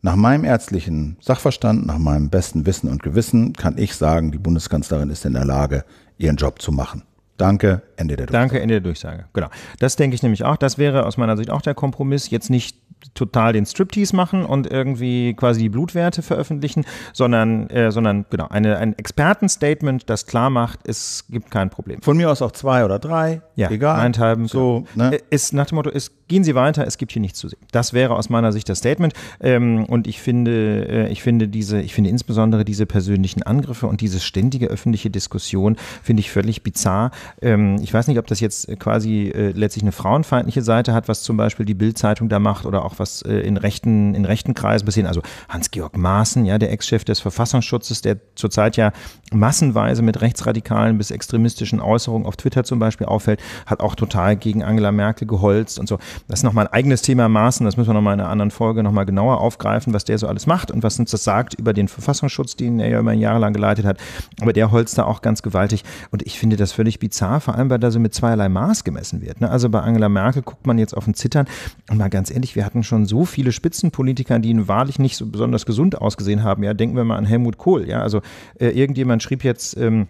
nach meinem ärztlichen Sachverstand, nach meinem besten Wissen und Gewissen kann ich sagen, die Bundeskanzlerin ist in der Lage, ihren Job zu machen. Danke, Ende der Durchsage. Danke, Ende der Durchsage. Genau. Das denke ich nämlich auch. Das wäre aus meiner Sicht auch der Kompromiss. Jetzt nicht total den Striptease machen und irgendwie quasi die Blutwerte veröffentlichen, sondern, äh, sondern genau, eine, ein Expertenstatement, das klar macht, es gibt kein Problem. Von mir aus auch zwei oder drei, ja, egal. Einthalben, so, ne? ist genau. nach dem Motto, ist, gehen Sie weiter, es gibt hier nichts zu sehen. Das wäre aus meiner Sicht das Statement. Ähm, und ich finde, äh, ich finde diese, ich finde insbesondere diese persönlichen Angriffe und diese ständige öffentliche Diskussion finde ich völlig bizarr. Ähm, ich weiß nicht, ob das jetzt quasi äh, letztlich eine frauenfeindliche Seite hat, was zum Beispiel die Bild-Zeitung da macht oder auch auch was äh, in rechten, in rechten Kreisen passiert. Also Hans-Georg Maaßen, ja, der Ex-Chef des Verfassungsschutzes, der zurzeit ja massenweise mit rechtsradikalen bis extremistischen Äußerungen auf Twitter zum Beispiel auffällt, hat auch total gegen Angela Merkel geholzt und so. Das ist nochmal ein eigenes Thema Maaßen, das müssen wir nochmal in einer anderen Folge nochmal genauer aufgreifen, was der so alles macht und was uns das sagt über den Verfassungsschutz, den er ja immer jahrelang geleitet hat. Aber der holzt da auch ganz gewaltig und ich finde das völlig bizarr, vor allem weil da so mit zweierlei Maß gemessen wird. Ne? Also bei Angela Merkel guckt man jetzt auf ein Zittern und mal ganz ehrlich, wir hatten hatten schon so viele Spitzenpolitiker, die ihn wahrlich nicht so besonders gesund ausgesehen haben. Ja, denken wir mal an Helmut Kohl. Ja, also äh, irgendjemand schrieb jetzt, ähm,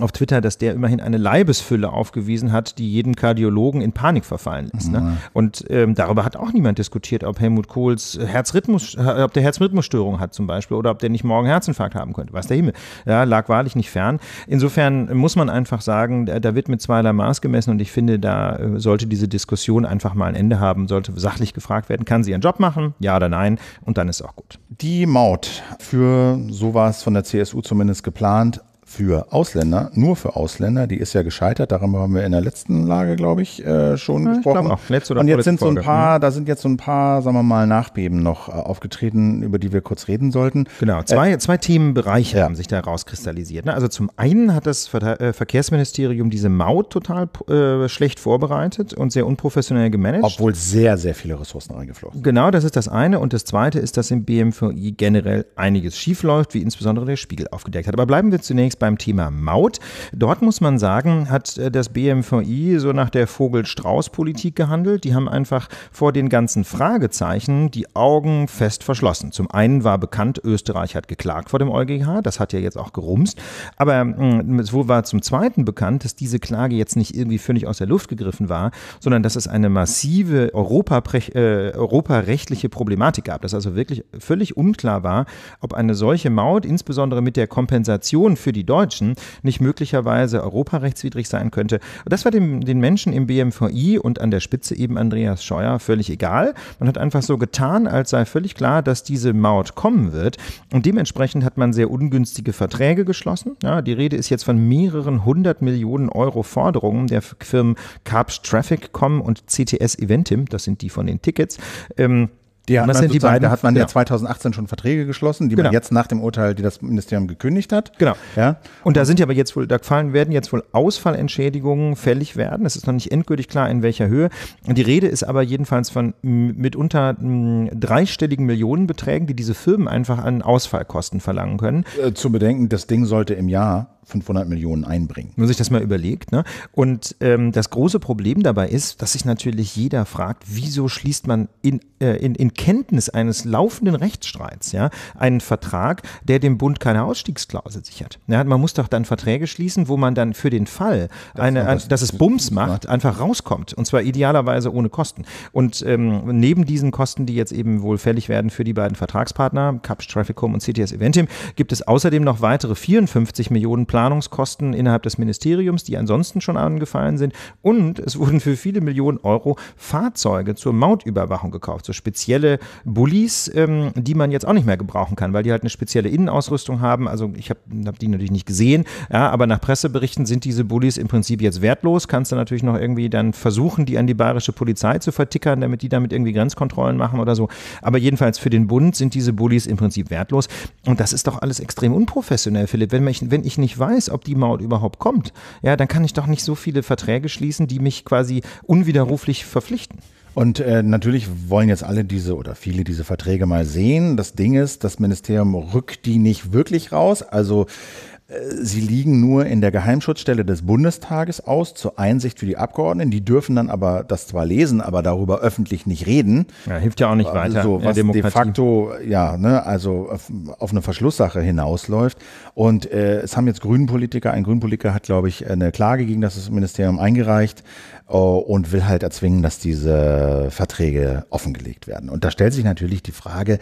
auf Twitter, dass der immerhin eine Leibesfülle aufgewiesen hat, die jeden Kardiologen in Panik verfallen lässt. Ne? Mhm. Und ähm, darüber hat auch niemand diskutiert, ob Helmut Kohls Herzrhythmus, äh, ob der Herzrhythmusstörung hat zum Beispiel oder ob der nicht morgen Herzinfarkt haben könnte. Weiß der Himmel. Ja, lag wahrlich nicht fern. Insofern muss man einfach sagen, da, da wird mit zweierlei Maß gemessen und ich finde, da äh, sollte diese Diskussion einfach mal ein Ende haben, sollte sachlich gefragt werden, kann sie ihren Job machen? Ja oder nein? Und dann ist auch gut. Die Maut für sowas von der CSU zumindest geplant, für Ausländer, nur für Ausländer, die ist ja gescheitert, darüber haben wir in der letzten Lage, glaube ich, äh, schon ja, gesprochen. auch. oder Und jetzt sind so ein paar, mhm. da sind jetzt so ein paar, sagen wir mal, Nachbeben noch äh, aufgetreten, über die wir kurz reden sollten. Genau, äh, zwei, äh, zwei Themenbereiche ja. haben sich da rauskristallisiert. Ne? Also zum einen hat das Ver äh, Verkehrsministerium diese Maut total äh, schlecht vorbereitet und sehr unprofessionell gemanagt. Obwohl sehr, sehr viele Ressourcen reingeflossen sind. Genau, das ist das eine. Und das zweite ist, dass im BMVI generell einiges schiefläuft, wie insbesondere der Spiegel aufgedeckt hat. Aber bleiben wir zunächst jetzt beim Thema Maut. Dort muss man sagen, hat äh, das BMVI so nach der Vogel-Strauß-Politik gehandelt. Die haben einfach vor den ganzen Fragezeichen die Augen fest verschlossen. Zum einen war bekannt, Österreich hat geklagt vor dem EuGH. Das hat ja jetzt auch gerumst. Aber mm, es war zum zweiten bekannt, dass diese Klage jetzt nicht irgendwie völlig aus der Luft gegriffen war, sondern dass es eine massive äh, europarechtliche äh, Europa Problematik gab. Dass also wirklich völlig unklar war, ob eine solche Maut, insbesondere mit der Kompensation für die Deutschen nicht möglicherweise europarechtswidrig sein könnte. Und das war dem, den Menschen im BMVI und an der Spitze eben Andreas Scheuer völlig egal. Man hat einfach so getan, als sei völlig klar, dass diese Maut kommen wird. Und dementsprechend hat man sehr ungünstige Verträge geschlossen. Ja, die Rede ist jetzt von mehreren hundert Millionen Euro Forderungen der Firmen Carbs Traffic.com und CTS Eventim, das sind die von den Tickets. Ähm die hat das sind die beiden, da hat man genau. ja 2018 schon Verträge geschlossen, die genau. man jetzt nach dem Urteil, die das Ministerium gekündigt hat. Genau. Ja. Und da sind ja aber jetzt wohl, da fallen, werden jetzt wohl Ausfallentschädigungen fällig werden. Es ist noch nicht endgültig klar, in welcher Höhe. Die Rede ist aber jedenfalls von mitunter dreistelligen Millionenbeträgen, die diese Firmen einfach an Ausfallkosten verlangen können. Äh, zu bedenken, das Ding sollte im Jahr 500 Millionen einbringen. Wenn man sich das mal überlegt. Ne? Und ähm, das große Problem dabei ist, dass sich natürlich jeder fragt, wieso schließt man in, äh, in, in Kenntnis eines laufenden Rechtsstreits ja, einen Vertrag, der dem Bund keine Ausstiegsklausel sichert. Ja, man muss doch dann Verträge schließen, wo man dann für den Fall, eine, ein, dass es Bums macht, einfach rauskommt. Und zwar idealerweise ohne Kosten. Und ähm, neben diesen Kosten, die jetzt eben wohl fällig werden für die beiden Vertragspartner, Capsch Trafficum und CTS Eventim, gibt es außerdem noch weitere 54 Millionen Plan Planungskosten innerhalb des Ministeriums, die ansonsten schon angefallen sind. Und es wurden für viele Millionen Euro Fahrzeuge zur Mautüberwachung gekauft, so spezielle Bullies, ähm, die man jetzt auch nicht mehr gebrauchen kann, weil die halt eine spezielle Innenausrüstung haben. Also ich habe hab die natürlich nicht gesehen, ja, aber nach Presseberichten sind diese Bullies im Prinzip jetzt wertlos. Kannst du natürlich noch irgendwie dann versuchen, die an die bayerische Polizei zu vertickern, damit die damit irgendwie Grenzkontrollen machen oder so. Aber jedenfalls für den Bund sind diese Bullies im Prinzip wertlos. Und das ist doch alles extrem unprofessionell, Philipp. Wenn ich, wenn ich nicht weiß, ob die Maut überhaupt kommt, ja, dann kann ich doch nicht so viele Verträge schließen, die mich quasi unwiderruflich verpflichten. Und äh, natürlich wollen jetzt alle diese oder viele diese Verträge mal sehen. Das Ding ist, das Ministerium rückt die nicht wirklich raus. Also Sie liegen nur in der Geheimschutzstelle des Bundestages aus zur Einsicht für die Abgeordneten. Die dürfen dann aber das zwar lesen, aber darüber öffentlich nicht reden. Ja, hilft ja auch nicht weiter. So, also, was de facto, ja, ne, also auf, eine Verschlusssache hinausläuft. Und äh, es haben jetzt Grünenpolitiker, ein Grünenpolitiker hat, glaube ich, eine Klage gegen das Ministerium eingereicht äh, und will halt erzwingen, dass diese Verträge offengelegt werden. Und da stellt sich natürlich die Frage,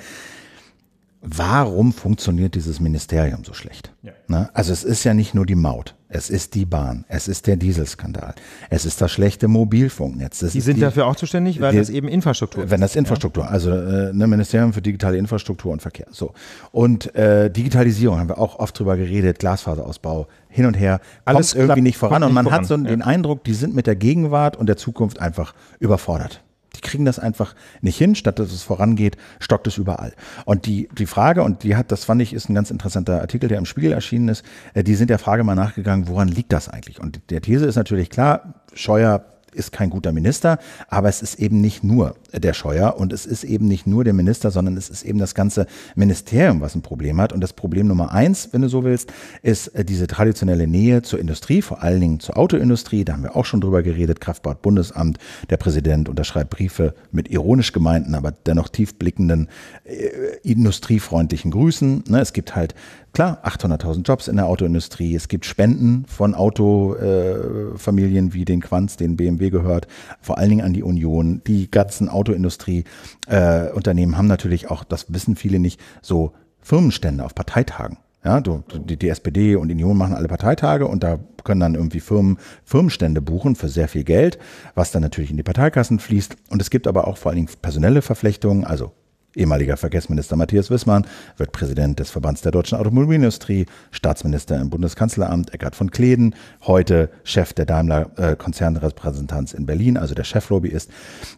warum funktioniert dieses Ministerium so schlecht? Ja. Ne? also es ist ja nicht nur die Maut, es ist die Bahn, es ist der Dieselskandal, es ist das schlechte Mobilfunknetz. die sind die, dafür auch zuständig, weil die, das eben Infrastruktur ist. Wenn das Infrastruktur, ja. also äh, ne, Ministerium für digitale Infrastruktur und Verkehr. So. Und äh, Digitalisierung haben wir auch oft drüber geredet, Glasfaserausbau, hin und her, alles irgendwie nicht voran. Nicht und man voran. hat so ja. den Eindruck, die sind mit der Gegenwart und der Zukunft einfach überfordert. Die kriegen das einfach nicht hin, statt dass es vorangeht, stockt es überall. Und die, die Frage, und die hat, das fand ich, ist ein ganz interessanter Artikel, der im Spiegel erschienen ist, äh, die sind der Frage mal nachgegangen, woran liegt das eigentlich? Und der These ist natürlich klar, Scheuer ist kein guter Minister, aber es ist eben nicht nur der Scheuer und es ist eben nicht nur der Minister, sondern es ist eben das ganze Ministerium, was ein Problem hat. Und das Problem Nummer eins, wenn du so willst, ist äh, diese traditionelle Nähe zur Industrie, vor allen Dingen zur Autoindustrie. Da haben wir auch schon drüber geredet. Kraftbad Bundesamt, der Präsident unterschreibt Briefe mit ironisch gemeinten, aber dennoch tiefblickenden, äh, industriefreundlichen Grüßen. Ne? Es gibt halt klar, 800.000 Jobs in der Autoindustrie. Es gibt Spenden von Autofamilien äh, wie den Quanz, den BMW gehört, vor allen Dingen an die Union. Die ganzen Autoindustrieunternehmen äh, haben natürlich auch, das wissen viele nicht, so Firmenstände auf Parteitagen. Ja, du, die, die SPD und Union machen alle Parteitage und da können dann irgendwie Firmen Firmenstände buchen für sehr viel Geld, was dann natürlich in die Parteikassen fließt. Und es gibt aber auch vor allen Dingen personelle Verflechtungen, also Ehemaliger Verkehrsminister Matthias Wissmann wird Präsident des Verbands der deutschen Automobilindustrie, Staatsminister im Bundeskanzleramt Eckhard von Kleden, heute Chef der Daimler-Konzernrepräsentanz äh, in Berlin, also der Cheflobbyist.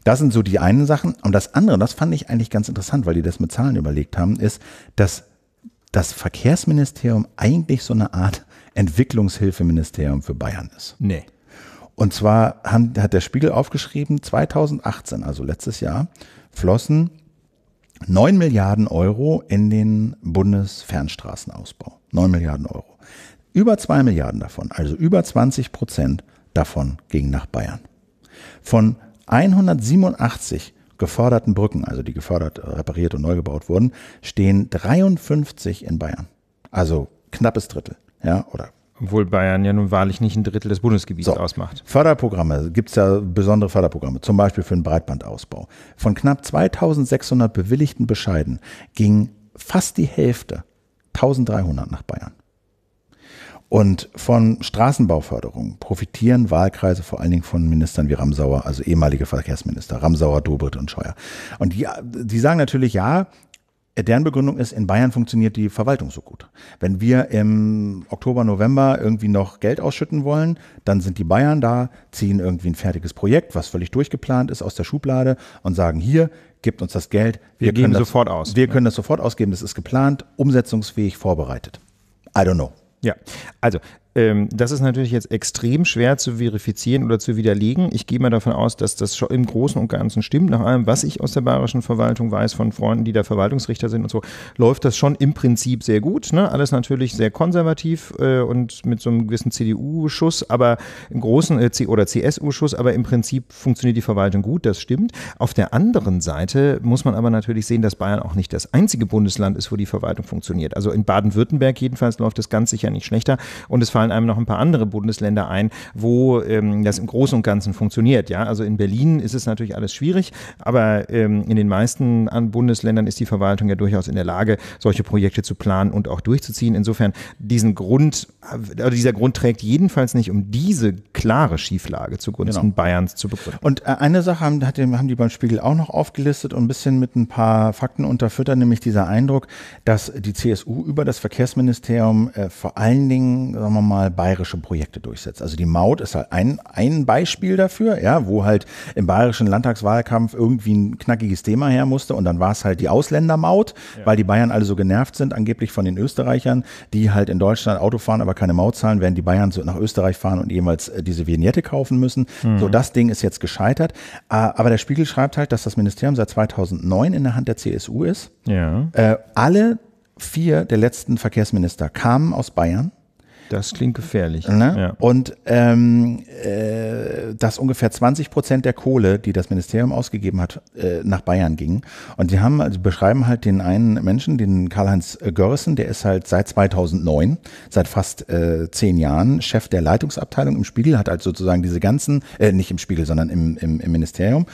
Das sind so die einen Sachen. Und das andere, das fand ich eigentlich ganz interessant, weil die das mit Zahlen überlegt haben, ist, dass das Verkehrsministerium eigentlich so eine Art Entwicklungshilfeministerium für Bayern ist. Nee. Und zwar hat der Spiegel aufgeschrieben, 2018, also letztes Jahr, flossen 9 Milliarden Euro in den Bundesfernstraßenausbau. 9 Milliarden Euro. Über 2 Milliarden davon, also über 20 Prozent davon ging nach Bayern. Von 187 geforderten Brücken, also die gefördert, äh, repariert und neu gebaut wurden, stehen 53 in Bayern. Also knappes Drittel, ja, oder obwohl Bayern ja nun wahrlich nicht ein Drittel des Bundesgebiets so, ausmacht. Förderprogramme, gibt es ja besondere Förderprogramme, zum Beispiel für den Breitbandausbau. Von knapp 2600 bewilligten Bescheiden ging fast die Hälfte, 1300 nach Bayern. Und von Straßenbauförderung profitieren Wahlkreise vor allen Dingen von Ministern wie Ramsauer, also ehemalige Verkehrsminister, Ramsauer, Dobrit und Scheuer. Und die, die sagen natürlich, ja, deren Begründung ist, in Bayern funktioniert die Verwaltung so gut. Wenn wir im Oktober, November irgendwie noch Geld ausschütten wollen, dann sind die Bayern da, ziehen irgendwie ein fertiges Projekt, was völlig durchgeplant ist, aus der Schublade und sagen, hier, gibt uns das Geld. Wir, wir geben das, sofort aus. Wir ne? können das sofort ausgeben, das ist geplant, umsetzungsfähig, vorbereitet. I don't know. Ja, also ähm, das ist natürlich jetzt extrem schwer zu verifizieren oder zu widerlegen. Ich gehe mal davon aus, dass das im Großen und Ganzen stimmt. Nach allem, was ich aus der bayerischen Verwaltung weiß, von Freunden, die da Verwaltungsrichter sind und so, läuft das schon im Prinzip sehr gut. Ne? Alles natürlich sehr konservativ äh, und mit so einem gewissen CDU-Schuss, aber im Großen äh, oder CSU-Schuss, aber im Prinzip funktioniert die Verwaltung gut, das stimmt. Auf der anderen Seite muss man aber natürlich sehen, dass Bayern auch nicht das einzige Bundesland ist, wo die Verwaltung funktioniert. Also in Baden-Württemberg jedenfalls läuft das ganz sicher nicht schlechter und es fallen einem noch ein paar andere Bundesländer ein, wo ähm, das im Großen und Ganzen funktioniert. Ja, also in Berlin ist es natürlich alles schwierig, aber ähm, in den meisten Bundesländern ist die Verwaltung ja durchaus in der Lage, solche Projekte zu planen und auch durchzuziehen. Insofern diesen Grund, äh, also dieser Grund trägt jedenfalls nicht um diese klare Schieflage zugunsten genau. Bayerns zu begründen. Und äh, eine Sache haben, haben die beim Spiegel auch noch aufgelistet und ein bisschen mit ein paar Fakten unterfüttert, nämlich dieser Eindruck, dass die CSU über das Verkehrsministerium äh, vor allen Dingen, sagen wir mal, bayerische Projekte durchsetzt. Also die Maut ist halt ein, ein Beispiel dafür, ja, wo halt im bayerischen Landtagswahlkampf irgendwie ein knackiges Thema her musste und dann war es halt die Ausländermaut, ja. weil die Bayern alle so genervt sind, angeblich von den Österreichern, die halt in Deutschland Auto fahren, aber keine Maut zahlen, während die Bayern so nach Österreich fahren und jemals äh, die diese Vignette kaufen müssen. Mhm. So, das Ding ist jetzt gescheitert. Ah, aber der Spiegel schreibt halt, dass das Ministerium seit 2009 in der Hand der CSU ist. Ja. Äh, alle vier der letzten Verkehrsminister kamen aus Bayern. Das klingt gefährlich. Ne? Ja. Und ähm, äh, dass ungefähr 20 Prozent der Kohle, die das Ministerium ausgegeben hat, äh, nach Bayern ging. Und die haben, also beschreiben halt den einen Menschen, den Karl-Heinz äh, Görrissen, der ist halt seit 2009, seit fast äh, zehn Jahren, Chef der Leitungsabteilung im Spiegel, hat halt sozusagen diese ganzen, äh, nicht im Spiegel, sondern im, im, im Ministerium,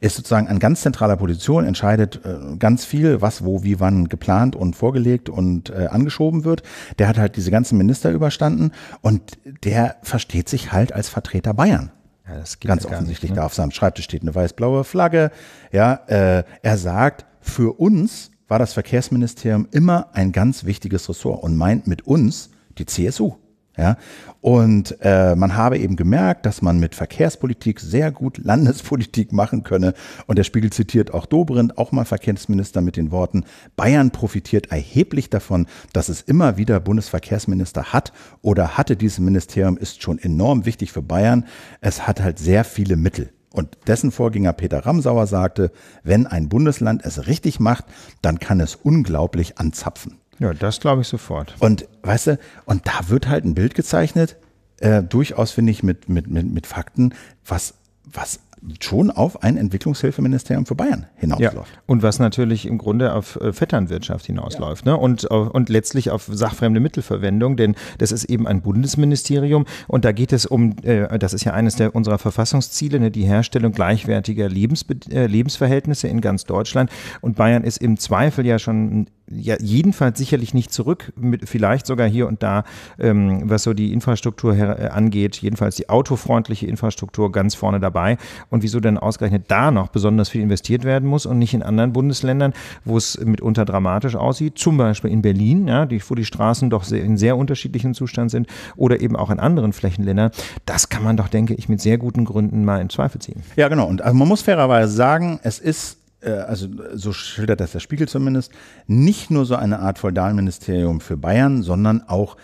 ist sozusagen an ganz zentraler Position, entscheidet äh, ganz viel, was, wo, wie, wann geplant und vorgelegt und äh, angeschoben wird. Der hat halt diese ganzen Minister überstanden gestanden und der versteht sich halt als Vertreter Bayern. Ja, das geht Ganz ja offensichtlich nicht, ne? da auf seinem Schreibtisch steht eine weiß-blaue Flagge. Ja, äh, er sagt, für uns war das Verkehrsministerium immer ein ganz wichtiges Ressort und meint mit uns die CSU. Ja? Und äh, man habe eben gemerkt, dass man mit Verkehrspolitik sehr gut Landespolitik machen könne. Und der Spiegel zitiert auch Dobrindt, auch mal Verkehrsminister, mit den Worten, Bayern profitiert erheblich davon, dass es immer wieder Bundesverkehrsminister hat oder hatte dieses Ministerium, ist schon enorm wichtig für Bayern. Es hat halt sehr viele Mittel. Und dessen Vorgänger Peter Ramsauer sagte, wenn ein Bundesland es richtig macht, dann kann es unglaublich anzapfen. Ja, das glaube ich sofort. Und weißt du, und da wird halt ein Bild gezeichnet, äh, durchaus finde ich mit, mit, mit, mit Fakten, was, was schon auf ein Entwicklungshilfeministerium für Bayern hinausläuft. Ja, und was natürlich im Grunde auf äh, Vetternwirtschaft hinausläuft ja. ne? und, äh, und letztlich auf sachfremde Mittelverwendung, denn das ist eben ein Bundesministerium und da geht es um, äh, das ist ja eines der, unserer Verfassungsziele, ne? die Herstellung gleichwertiger Lebensbe Lebensverhältnisse in ganz Deutschland und Bayern ist im Zweifel ja schon ein ja jedenfalls sicherlich nicht zurück, mit, vielleicht sogar hier und da, ähm, was so die Infrastruktur äh, angeht, jedenfalls die autofreundliche Infrastruktur ganz vorne dabei. Und wieso denn ausgerechnet da noch besonders viel investiert werden muss und nicht in anderen Bundesländern, wo es mitunter dramatisch aussieht, zum Beispiel in Berlin, ja, die, wo die Straßen doch sehr, in sehr unterschiedlichem Zustand sind oder eben auch in anderen Flächenländern, das kann man doch, denke ich, mit sehr guten Gründen mal in Zweifel ziehen. Ja, genau. Und also man muss fairerweise sagen, es ist äh, also so schildert das der Spiegel zumindest, nicht nur so eine Art Feudalministerium für Bayern, sondern auch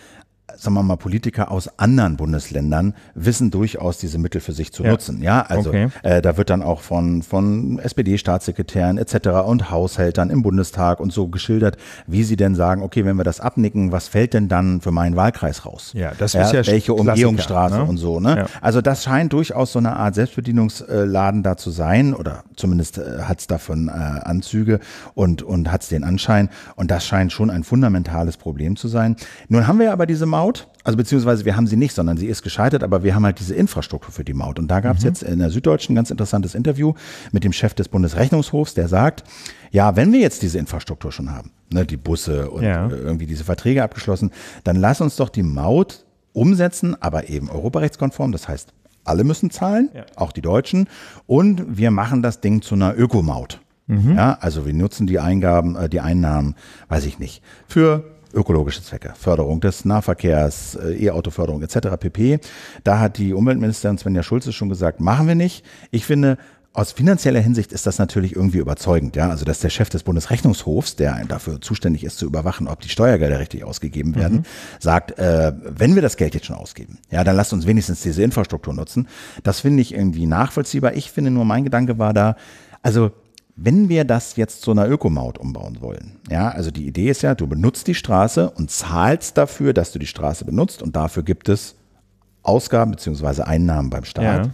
sagen wir mal, Politiker aus anderen Bundesländern wissen durchaus diese Mittel für sich zu ja. nutzen. Ja, also okay. äh, da wird dann auch von, von SPD-Staatssekretären etc. und Haushältern im Bundestag und so geschildert, wie sie denn sagen, okay, wenn wir das abnicken, was fällt denn dann für meinen Wahlkreis raus? Ja, das ja, ist ja Welche Umgehungsstraße ne? und so. Ne? Ja. Also das scheint durchaus so eine Art Selbstbedienungsladen da zu sein oder zumindest äh, hat es davon äh, Anzüge und, und hat es den Anschein. Und das scheint schon ein fundamentales Problem zu sein. Nun haben wir aber diese Maut Maut. Also beziehungsweise wir haben sie nicht, sondern sie ist gescheitert, aber wir haben halt diese Infrastruktur für die Maut. Und da gab es mhm. jetzt in der Süddeutschen ein ganz interessantes Interview mit dem Chef des Bundesrechnungshofs, der sagt, ja, wenn wir jetzt diese Infrastruktur schon haben, ne, die Busse und ja. Äh, irgendwie diese Verträge abgeschlossen, dann lass uns doch die Maut umsetzen, aber eben europarechtskonform. Das heißt, alle müssen zahlen, ja. auch die Deutschen. Und wir machen das Ding zu einer Ökomaut. Mhm. Ja, also wir nutzen die Eingaben, äh, die Einnahmen, weiß ich nicht, für ökologische Zwecke, Förderung des Nahverkehrs, äh, E-Auto-Förderung etc. pp. Da hat die Umweltministerin Svenja Schulze schon gesagt, machen wir nicht. Ich finde, aus finanzieller Hinsicht ist das natürlich irgendwie überzeugend, ja. Also, dass der Chef des Bundesrechnungshofs, der dafür zuständig ist, zu überwachen, ob die Steuergelder richtig ausgegeben werden, mhm. sagt, äh, wenn wir das Geld jetzt schon ausgeben, ja, dann lasst uns wenigstens diese Infrastruktur nutzen. Das finde ich irgendwie nachvollziehbar. Ich finde nur, mein Gedanke war da, also, wenn wir das jetzt zu einer Ökomaut umbauen wollen, ja, also die Idee ist ja, du benutzt die Straße und zahlst dafür, dass du die Straße benutzt und dafür gibt es Ausgaben bzw. Einnahmen beim Staat. Ja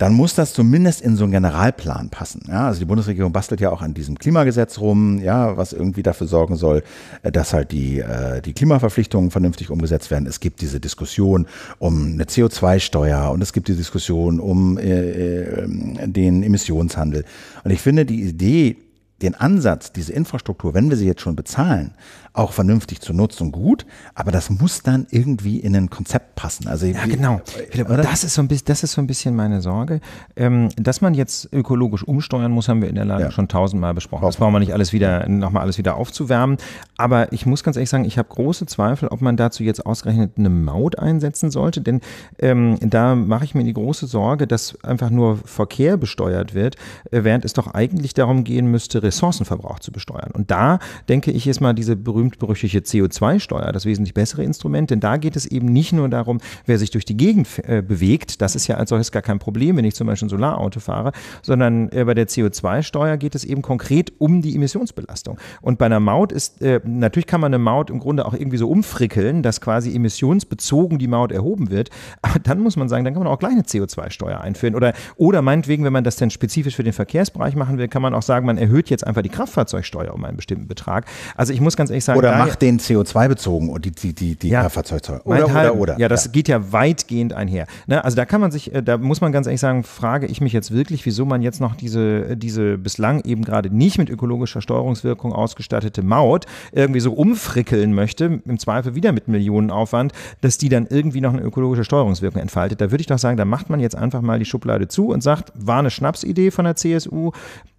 dann muss das zumindest in so einen Generalplan passen. Ja, also die Bundesregierung bastelt ja auch an diesem Klimagesetz rum, ja, was irgendwie dafür sorgen soll, äh, dass halt die, äh, die Klimaverpflichtungen vernünftig umgesetzt werden. Es gibt diese Diskussion um eine CO2-Steuer und es gibt die Diskussion um äh, äh, den Emissionshandel. Und ich finde die Idee, den Ansatz, diese Infrastruktur, wenn wir sie jetzt schon bezahlen, auch vernünftig zu nutzen gut, aber das muss dann irgendwie in ein Konzept passen. Also ja, genau. Äh, das ist so ein bisschen, das ist so ein bisschen meine Sorge, ähm, dass man jetzt ökologisch umsteuern muss, haben wir in der Lage ja. schon tausendmal besprochen. Das brauchen wir nicht alles wieder, nochmal alles wieder aufzuwärmen. Aber ich muss ganz ehrlich sagen, ich habe große Zweifel, ob man dazu jetzt ausgerechnet eine Maut einsetzen sollte, denn ähm, da mache ich mir die große Sorge, dass einfach nur Verkehr besteuert wird, äh, während es doch eigentlich darum gehen müsste, Ressourcenverbrauch zu besteuern. Und da denke ich jetzt mal diese berühmte berühmt-berüchtigte CO2-Steuer, das wesentlich bessere Instrument, denn da geht es eben nicht nur darum, wer sich durch die Gegend äh, bewegt, das ist ja als solches gar kein Problem, wenn ich zum Beispiel ein Solarauto fahre, sondern äh, bei der CO2-Steuer geht es eben konkret um die Emissionsbelastung. Und bei einer Maut ist, äh, natürlich kann man eine Maut im Grunde auch irgendwie so umfrickeln, dass quasi emissionsbezogen die Maut erhoben wird, aber dann muss man sagen, dann kann man auch gleich eine CO2-Steuer einführen oder, oder meinetwegen, wenn man das denn spezifisch für den Verkehrsbereich machen will, kann man auch sagen, man erhöht jetzt einfach die Kraftfahrzeugsteuer um einen bestimmten Betrag. Also ich muss ganz ehrlich sagen, sagen. Oder macht den CO2-bezogen und die, die, die, die ja, Fahrzeugsteuer. Oder, halt, oder, oder, Ja, das ja. geht ja weitgehend einher. Ne, also da kann man sich, äh, da muss man ganz ehrlich sagen, frage ich mich jetzt wirklich, wieso man jetzt noch diese, äh, diese bislang eben gerade nicht mit ökologischer Steuerungswirkung ausgestattete Maut irgendwie so umfrickeln möchte, im Zweifel wieder mit Millionenaufwand, dass die dann irgendwie noch eine ökologische Steuerungswirkung entfaltet. Da würde ich doch sagen, da macht man jetzt einfach mal die Schublade zu und sagt, war eine Schnapsidee von der CSU,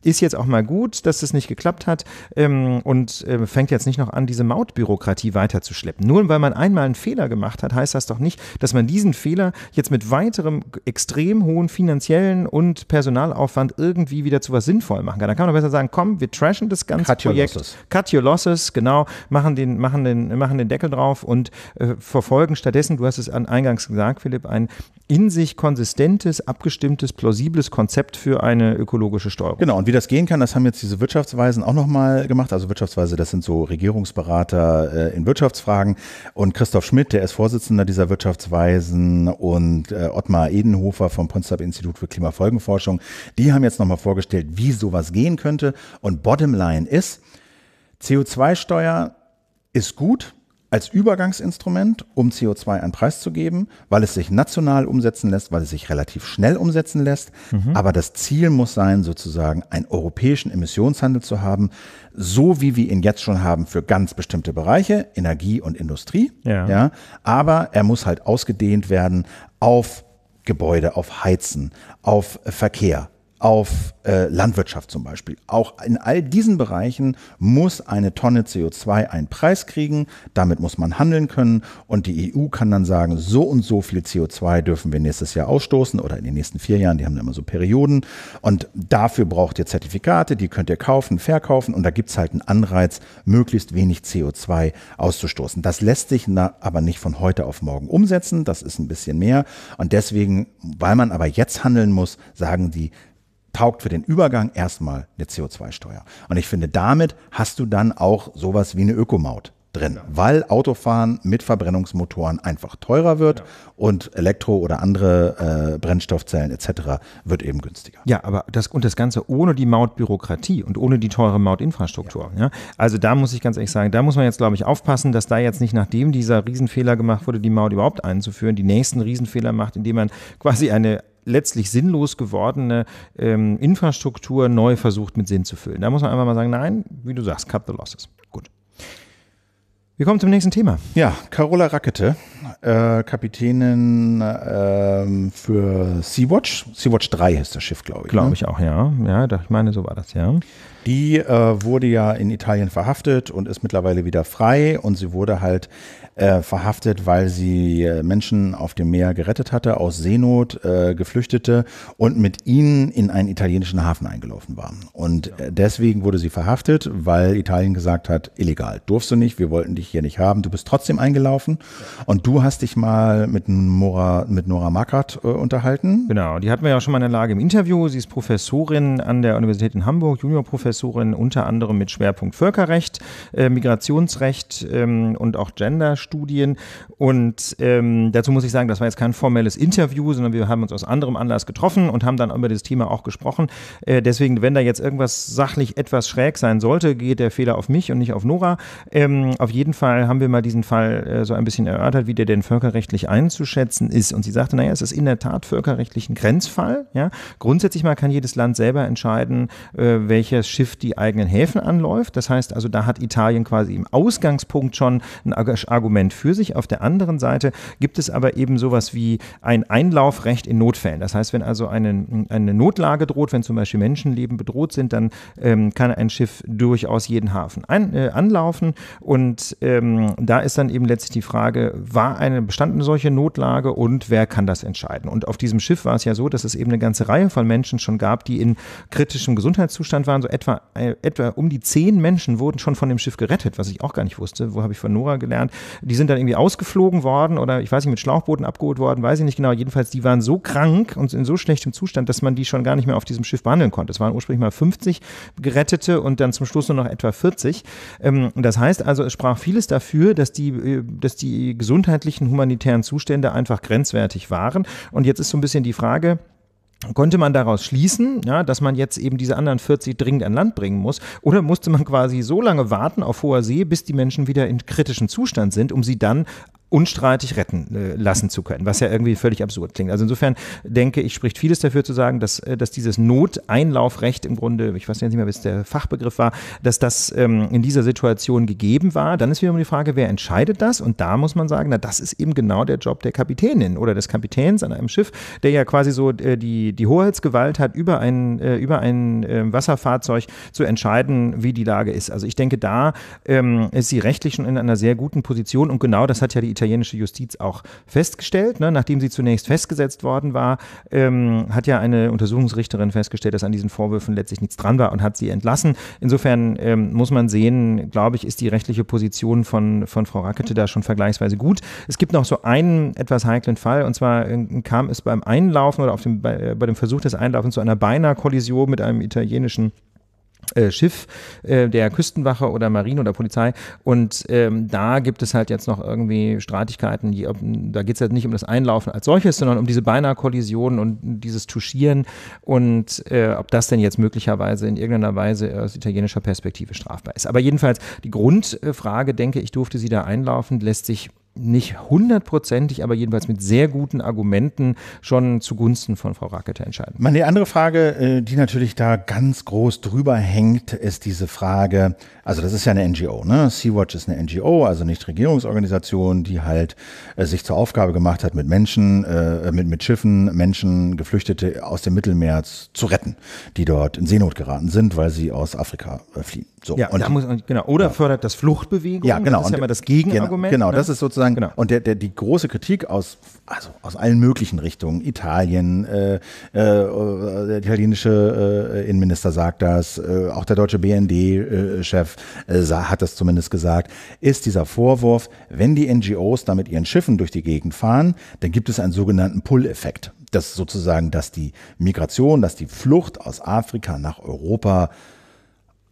ist jetzt auch mal gut, dass das nicht geklappt hat ähm, und äh, fängt jetzt nicht noch an, diese Mautbürokratie weiterzuschleppen. Nur weil man einmal einen Fehler gemacht hat, heißt das doch nicht, dass man diesen Fehler jetzt mit weiterem extrem hohen finanziellen und Personalaufwand irgendwie wieder zu was sinnvoll machen kann. Da kann man doch besser sagen, komm, wir trashen das ganze Cut Projekt. Losses. Cut your losses, genau, machen den, machen den, machen den Deckel drauf und äh, verfolgen stattdessen, du hast es an, eingangs gesagt, Philipp, ein in sich konsistentes, abgestimmtes, plausibles Konzept für eine ökologische Steuerung. Genau, und wie das gehen kann, das haben jetzt diese Wirtschaftsweisen auch nochmal gemacht. Also Wirtschaftsweise, das sind so Regierungsberater äh, in Wirtschaftsfragen. Und Christoph Schmidt, der ist Vorsitzender dieser Wirtschaftsweisen und äh, Ottmar Edenhofer vom Potsdam Institut für Klimafolgenforschung, die haben jetzt nochmal vorgestellt, wie sowas gehen könnte. Und Bottomline ist, CO2-Steuer ist gut, als Übergangsinstrument, um CO2 einen Preis zu geben, weil es sich national umsetzen lässt, weil es sich relativ schnell umsetzen lässt. Mhm. Aber das Ziel muss sein, sozusagen einen europäischen Emissionshandel zu haben, so wie wir ihn jetzt schon haben für ganz bestimmte Bereiche, Energie und Industrie. Ja. ja aber er muss halt ausgedehnt werden auf Gebäude, auf Heizen, auf Verkehr, auf äh, Landwirtschaft zum Beispiel. Auch in all diesen Bereichen muss eine Tonne CO2 einen Preis kriegen, damit muss man handeln können und die EU kann dann sagen, so und so viel CO2 dürfen wir nächstes Jahr ausstoßen oder in den nächsten vier Jahren, die haben immer so Perioden und dafür braucht ihr Zertifikate, die könnt ihr kaufen, verkaufen und da gibt es halt einen Anreiz, möglichst wenig CO2 auszustoßen. Das lässt sich na, aber nicht von heute auf morgen umsetzen, das ist ein bisschen mehr und deswegen, weil man aber jetzt handeln muss, sagen die, taugt für den Übergang erstmal eine CO2-Steuer. Und ich finde, damit hast du dann auch sowas wie eine Ökomaut drin, ja. weil Autofahren mit Verbrennungsmotoren einfach teurer wird ja. und Elektro- oder andere äh, Brennstoffzellen etc. wird eben günstiger. Ja, aber das und das Ganze ohne die Mautbürokratie und ohne die teure Mautinfrastruktur. Ja. ja. Also da muss ich ganz ehrlich sagen, da muss man jetzt glaube ich aufpassen, dass da jetzt nicht nachdem dieser Riesenfehler gemacht wurde, die Maut überhaupt einzuführen, die nächsten Riesenfehler macht, indem man quasi eine letztlich sinnlos gewordene ähm, Infrastruktur neu versucht mit Sinn zu füllen. Da muss man einfach mal sagen, nein, wie du sagst, cut the losses. Wir kommen zum nächsten Thema. Ja, Carola Rackete, äh, Kapitänin äh, für Sea-Watch. Sea-Watch 3 ist das Schiff, glaube ich. Glaube ne? ich auch, ja. Ja, ich meine, so war das, ja. Die äh, wurde ja in Italien verhaftet und ist mittlerweile wieder frei und sie wurde halt äh, verhaftet, weil sie äh, Menschen auf dem Meer gerettet hatte, aus Seenot, äh, Geflüchtete und mit ihnen in einen italienischen Hafen eingelaufen war. Und ja. Äh, deswegen wurde sie verhaftet, weil Italien gesagt hat, illegal, durfst du nicht, wir wollten dich hier nicht haben, du bist trotzdem eingelaufen. Ja. Und du hast dich mal mit, Nora, mit Nora Markert äh, unterhalten. Genau, die hatten wir ja schon mal in der Lage im Interview. Sie ist Professorin an der Universität in Hamburg, Juniorprofessorin, unter anderem mit Schwerpunkt Völkerrecht, äh, Migrationsrecht ähm, und auch Gender. Studien. Und ähm, dazu muss ich sagen, das war jetzt kein formelles Interview, sondern wir haben uns aus anderem Anlass getroffen und haben dann über das Thema auch gesprochen. Äh, deswegen, wenn da jetzt irgendwas sachlich etwas schräg sein sollte, geht der Fehler auf mich und nicht auf Nora. Ähm, auf jeden Fall haben wir mal diesen Fall äh, so ein bisschen erörtert, wie der denn völkerrechtlich einzuschätzen ist. Und sie sagte, naja, es ist in der Tat völkerrechtlich ein Grenzfall. Ja? Grundsätzlich mal kann jedes Land selber entscheiden, äh, welches Schiff die eigenen Häfen anläuft. Das heißt also, da hat Italien quasi im Ausgangspunkt schon ein Argument Argument für sich. Auf der anderen Seite gibt es aber eben sowas wie ein Einlaufrecht in Notfällen. Das heißt, wenn also eine, eine Notlage droht, wenn zum Beispiel Menschenleben bedroht sind, dann ähm, kann ein Schiff durchaus jeden Hafen ein, äh, anlaufen. Und ähm, da ist dann eben letztlich die Frage, war eine bestandene solche Notlage und wer kann das entscheiden? Und auf diesem Schiff war es ja so, dass es eben eine ganze Reihe von Menschen schon gab, die in kritischem Gesundheitszustand waren. So etwa, äh, etwa um die zehn Menschen wurden schon von dem Schiff gerettet, was ich auch gar nicht wusste. Wo habe ich von Nora gelernt? Die sind dann irgendwie ausgeflogen worden oder ich weiß nicht, mit Schlauchbooten abgeholt worden, weiß ich nicht genau. Jedenfalls, die waren so krank und in so schlechtem Zustand, dass man die schon gar nicht mehr auf diesem Schiff behandeln konnte. Es waren ursprünglich mal 50 Gerettete und dann zum Schluss nur noch etwa 40. Ähm, das heißt also, es sprach vieles dafür, dass die, äh, dass die gesundheitlichen humanitären Zustände einfach grenzwertig waren. Und jetzt ist so ein bisschen die Frage, konnte man daraus schließen, ja, dass man jetzt eben diese anderen 40 dringend an Land bringen muss? Oder musste man quasi so lange warten auf hoher See, bis die Menschen wieder in kritischem Zustand sind, um sie dann unstreitig retten äh, lassen zu können, was ja irgendwie völlig absurd klingt. Also insofern denke ich, spricht vieles dafür zu sagen, dass, äh, dass dieses Noteinlaufrecht im Grunde, ich weiß jetzt nicht mehr, wie es der Fachbegriff war, dass das ähm, in dieser Situation gegeben war. Dann ist wiederum die Frage, wer entscheidet das? Und da muss man sagen, na, das ist eben genau der Job der Kapitänin oder des Kapitäns an einem Schiff, der ja quasi so äh, die, die Hoheitsgewalt hat, über ein, äh, über ein äh, Wasserfahrzeug zu entscheiden, wie die Lage ist. Also ich denke, da ähm, ist sie rechtlich schon in einer sehr guten Position und genau das hat ja die italienische Justiz auch festgestellt. Ne? Nachdem sie zunächst festgesetzt worden war, ähm, hat ja eine Untersuchungsrichterin festgestellt, dass an diesen Vorwürfen letztlich nichts dran war und hat sie entlassen. Insofern ähm, muss man sehen, glaube ich, ist die rechtliche Position von, von Frau Rackete da schon vergleichsweise gut. Es gibt noch so einen etwas heiklen Fall und zwar ähm, kam es beim Einlaufen oder auf dem, bei, äh, bei dem Versuch des Einlaufens zu einer beinahe Kollision mit einem italienischen äh, Schiff äh, der Küstenwache oder Marine oder Polizei. Und ähm, da gibt es halt jetzt noch irgendwie Streitigkeiten. Die, da geht es halt nicht um das Einlaufen als solches, sondern um diese beinahe Kollision und dieses Tuschieren und äh, ob das denn jetzt möglicherweise in irgendeiner Weise aus italienischer Perspektive strafbar ist. Aber jedenfalls die Grundfrage, denke ich, durfte sie da einlaufen, lässt sich nicht hundertprozentig, aber jedenfalls mit sehr guten Argumenten schon zugunsten von Frau Rackete entscheiden. Meine andere Frage, äh, die natürlich da ganz groß drüber hängt, ist diese Frage, also das ist ja eine NGO, ne? Sea-Watch ist eine NGO, also nicht Regierungsorganisation, die halt äh, sich zur Aufgabe gemacht hat, mit Menschen, äh, mit, mit Schiffen Menschen, Geflüchtete aus dem Mittelmeer zu retten, die dort in Seenot geraten sind, weil sie aus Afrika äh, fliehen. So, ja, und muss, genau. Oder ja. fördert das Fluchtbewegung? Ja, genau. Das ist ja immer das genau, Gegenargument. Genau, genau ne? das ist sozusagen. Genau. Und der, der, die große Kritik aus, also aus allen möglichen Richtungen, Italien, äh, äh, der italienische äh, Innenminister sagt das, äh, auch der deutsche BND-Chef äh, äh hat das zumindest gesagt, ist dieser Vorwurf, wenn die NGOs da mit ihren Schiffen durch die Gegend fahren, dann gibt es einen sogenannten Pull-Effekt. Das ist sozusagen, dass die Migration, dass die Flucht aus Afrika nach Europa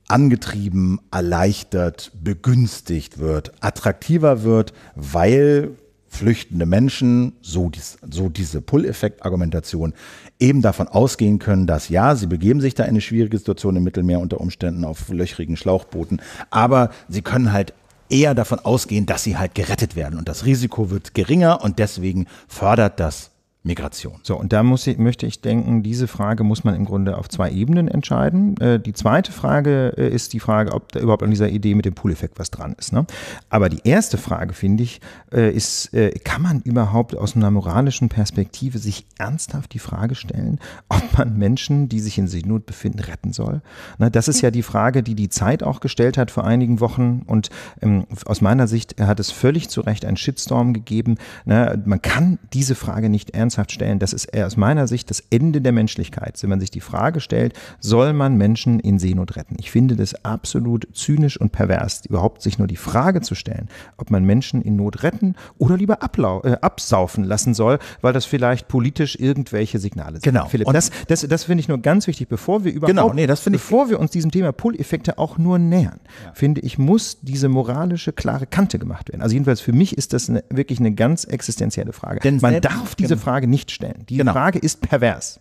angetrieben, erleichtert, begünstigt wird, attraktiver wird, weil flüchtende Menschen, so, dies, so diese Pull-Effekt-Argumentation, eben davon ausgehen können, dass ja, sie begeben sich da in eine schwierige Situation im Mittelmeer unter Umständen auf löchrigen Schlauchbooten, aber sie können halt eher davon ausgehen, dass sie halt gerettet werden und das Risiko wird geringer und deswegen fördert das Migration. So, und da muss ich, möchte ich denken, diese Frage muss man im Grunde auf zwei Ebenen entscheiden. Äh, die zweite Frage äh, ist die Frage, ob da überhaupt an dieser Idee mit dem pool effekt was dran ist. Ne? Aber die erste Frage, finde ich, äh, ist, äh, kann man überhaupt aus einer moralischen Perspektive sich ernsthaft die Frage stellen, ob man Menschen, die sich in Seenot befinden, retten soll? Ne, das ist ja die Frage, die die Zeit auch gestellt hat vor einigen Wochen. Und ähm, aus meiner Sicht hat es völlig zu Recht einen Shitstorm gegeben. Ne? Man kann diese Frage nicht ernsthaft ernsthaft stellen. Das ist aus meiner Sicht das Ende der Menschlichkeit, wenn man sich die Frage stellt, soll man Menschen in Seenot retten? Ich finde das absolut zynisch und pervers, überhaupt sich nur die Frage zu stellen, ob man Menschen in Not retten oder lieber ablau äh, absaufen lassen soll, weil das vielleicht politisch irgendwelche Signale sind. Genau. Philipp, und das, das, das finde ich nur ganz wichtig, bevor wir überhaupt, genau, nee, das bevor ich, wir uns diesem Thema Pull-Effekte auch nur nähern, ja. finde ich, muss diese moralische klare Kante gemacht werden. Also jedenfalls für mich ist das eine, wirklich eine ganz existenzielle Frage. Denn man darf diese genau. Frage Frage nicht stellen. Die genau. Frage ist pervers.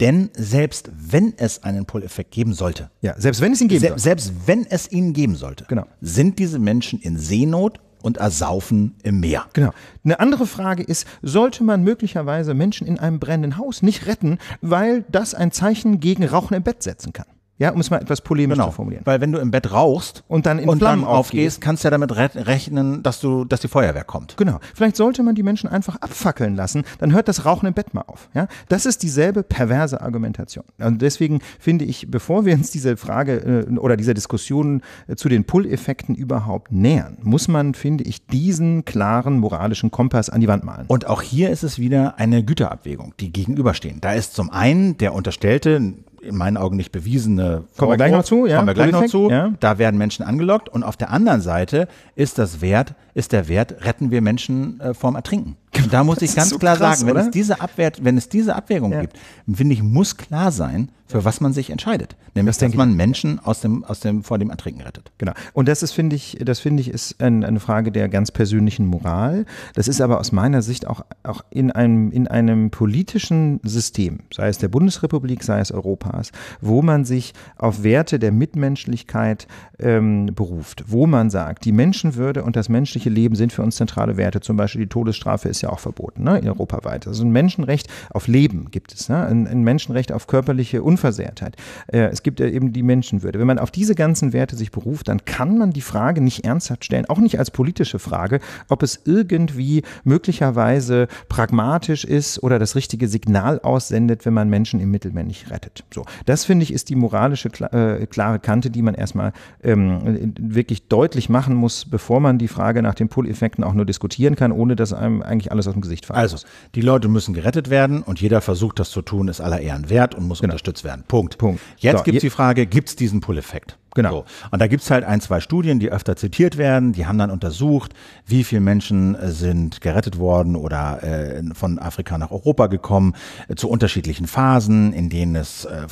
Denn selbst wenn es einen Pull-Effekt geben sollte, ja, selbst wenn es ihn geben se sollte, selbst wenn es ihn geben sollte, genau. sind diese Menschen in Seenot und ersaufen im Meer. Genau. Eine andere Frage ist, sollte man möglicherweise Menschen in einem brennenden Haus nicht retten, weil das ein Zeichen gegen Rauchen im Bett setzen kann? Ja, um es mal etwas polemisch genau, zu formulieren. Weil wenn du im Bett rauchst und dann in und Flammen dann aufgehst, kannst du ja damit re rechnen, dass du, dass die Feuerwehr kommt. Genau. Vielleicht sollte man die Menschen einfach abfackeln lassen, dann hört das Rauchen im Bett mal auf. Ja, das ist dieselbe perverse Argumentation. Und also deswegen finde ich, bevor wir uns diese Frage äh, oder dieser Diskussion äh, zu den Pull-Effekten überhaupt nähern, muss man, finde ich, diesen klaren moralischen Kompass an die Wand malen. Und auch hier ist es wieder eine Güterabwägung, die gegenüberstehen. Da ist zum einen der unterstellte in meinen Augen nicht bewiesene. Kommen wir gleich noch zu, ja. Kommen wir gleich noch zu. Ja. Da werden Menschen angelockt. Und auf der anderen Seite ist das wert, ist der Wert, retten wir Menschen äh, vorm Ertrinken. Und da muss das ich ganz so klar krass, sagen, wenn es, diese Abwehr, wenn es diese Abwägung ja. gibt, finde ich, muss klar sein, für was man sich entscheidet. Nämlich, das dass man Menschen aus dem, aus dem, vor dem Ertrinken rettet. Genau. Und das ist, finde ich, das finde ich, ist ein, eine Frage der ganz persönlichen Moral. Das ist aber aus meiner Sicht auch, auch in einem, in einem politischen System, sei es der Bundesrepublik, sei es Europas, wo man sich auf Werte der Mitmenschlichkeit ähm, beruft, wo man sagt, die Menschenwürde und das menschliche menschliche Leben sind für uns zentrale Werte. Zum Beispiel die Todesstrafe ist ja auch verboten, ne, europaweit. Also ein Menschenrecht auf Leben gibt es, ne? ein, ein Menschenrecht auf körperliche Unversehrtheit. Äh, es gibt ja eben die Menschenwürde. Wenn man auf diese ganzen Werte sich beruft, dann kann man die Frage nicht ernsthaft stellen, auch nicht als politische Frage, ob es irgendwie möglicherweise pragmatisch ist oder das richtige Signal aussendet, wenn man Menschen im Mittelmeer nicht rettet. So, das finde ich ist die moralische äh, klare Kante, die man erstmal ähm, wirklich deutlich machen muss, bevor man die Frage nach nach den Pull-Effekten auch nur diskutieren kann, ohne dass einem eigentlich alles aus dem Gesicht fällt. Also, die Leute müssen gerettet werden und jeder Versuch, das zu tun, ist aller Ehren wert und muss genau. unterstützt werden. Punkt. Punkt. Jetzt so, gibt es die Frage, gibt es diesen Pull-Effekt? Genau. So. Und da gibt es halt ein, zwei Studien, die öfter zitiert werden. Die haben dann untersucht, wie viele Menschen äh, sind gerettet worden oder äh, von Afrika nach Europa gekommen, äh, zu unterschiedlichen Phasen, in denen es äh,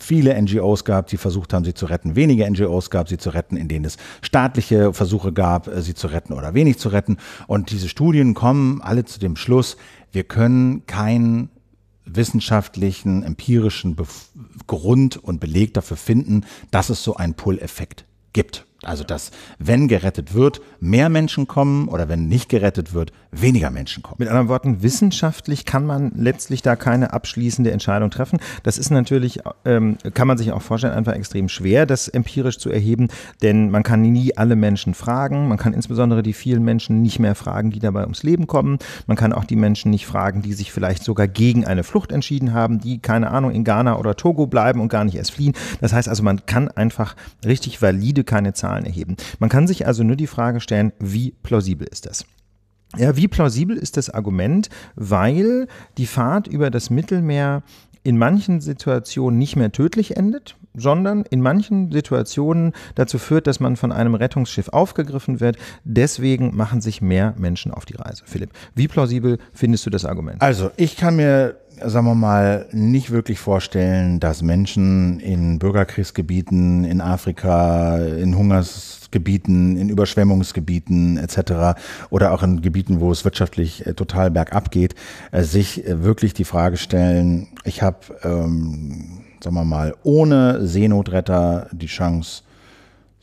viele NGOs gab, die versucht haben, sie zu retten, wenige NGOs gab, sie zu retten, in denen es staatliche Versuche gab, äh, sie zu retten oder wenig zu retten. Und diese Studien kommen alle zu dem Schluss, wir können keinen wissenschaftlichen, empirischen Bef Grund und Beleg dafür finden, dass es so einen Pull-Effekt gibt. Also, dass, wenn gerettet wird, mehr Menschen kommen oder wenn nicht gerettet wird, weniger Menschen kommen. Mit anderen Worten, wissenschaftlich kann man letztlich da keine abschließende Entscheidung treffen. Das ist natürlich, ähm, kann man sich auch vorstellen, einfach extrem schwer, das empirisch zu erheben, denn man kann nie alle Menschen fragen. Man kann insbesondere die vielen Menschen nicht mehr fragen, die dabei ums Leben kommen. Man kann auch die Menschen nicht fragen, die sich vielleicht sogar gegen eine Flucht entschieden haben, die, keine Ahnung, in Ghana oder Togo bleiben und gar nicht erst fliehen. Das heißt also, man kann einfach richtig valide keine Zahlen Zahlen erheben. Man kann sich also nur die Frage stellen, wie plausibel ist das? Ja, wie plausibel ist das Argument, weil die Fahrt über das Mittelmeer in manchen Situationen nicht mehr tödlich endet, sondern in manchen Situationen dazu führt, dass man von einem Rettungsschiff aufgegriffen wird. Deswegen machen sich mehr Menschen auf die Reise. Philipp, wie plausibel findest du das Argument? Also, ich kann mir sagen wir mal, nicht wirklich vorstellen, dass Menschen in Bürgerkriegsgebieten, in Afrika, in Hungersgebieten, in Überschwemmungsgebieten etc. oder auch in Gebieten, wo es wirtschaftlich äh, total bergab geht, äh, sich äh, wirklich die Frage stellen, ich habe, ähm, sagen wir mal, ohne Seenotretter die Chance,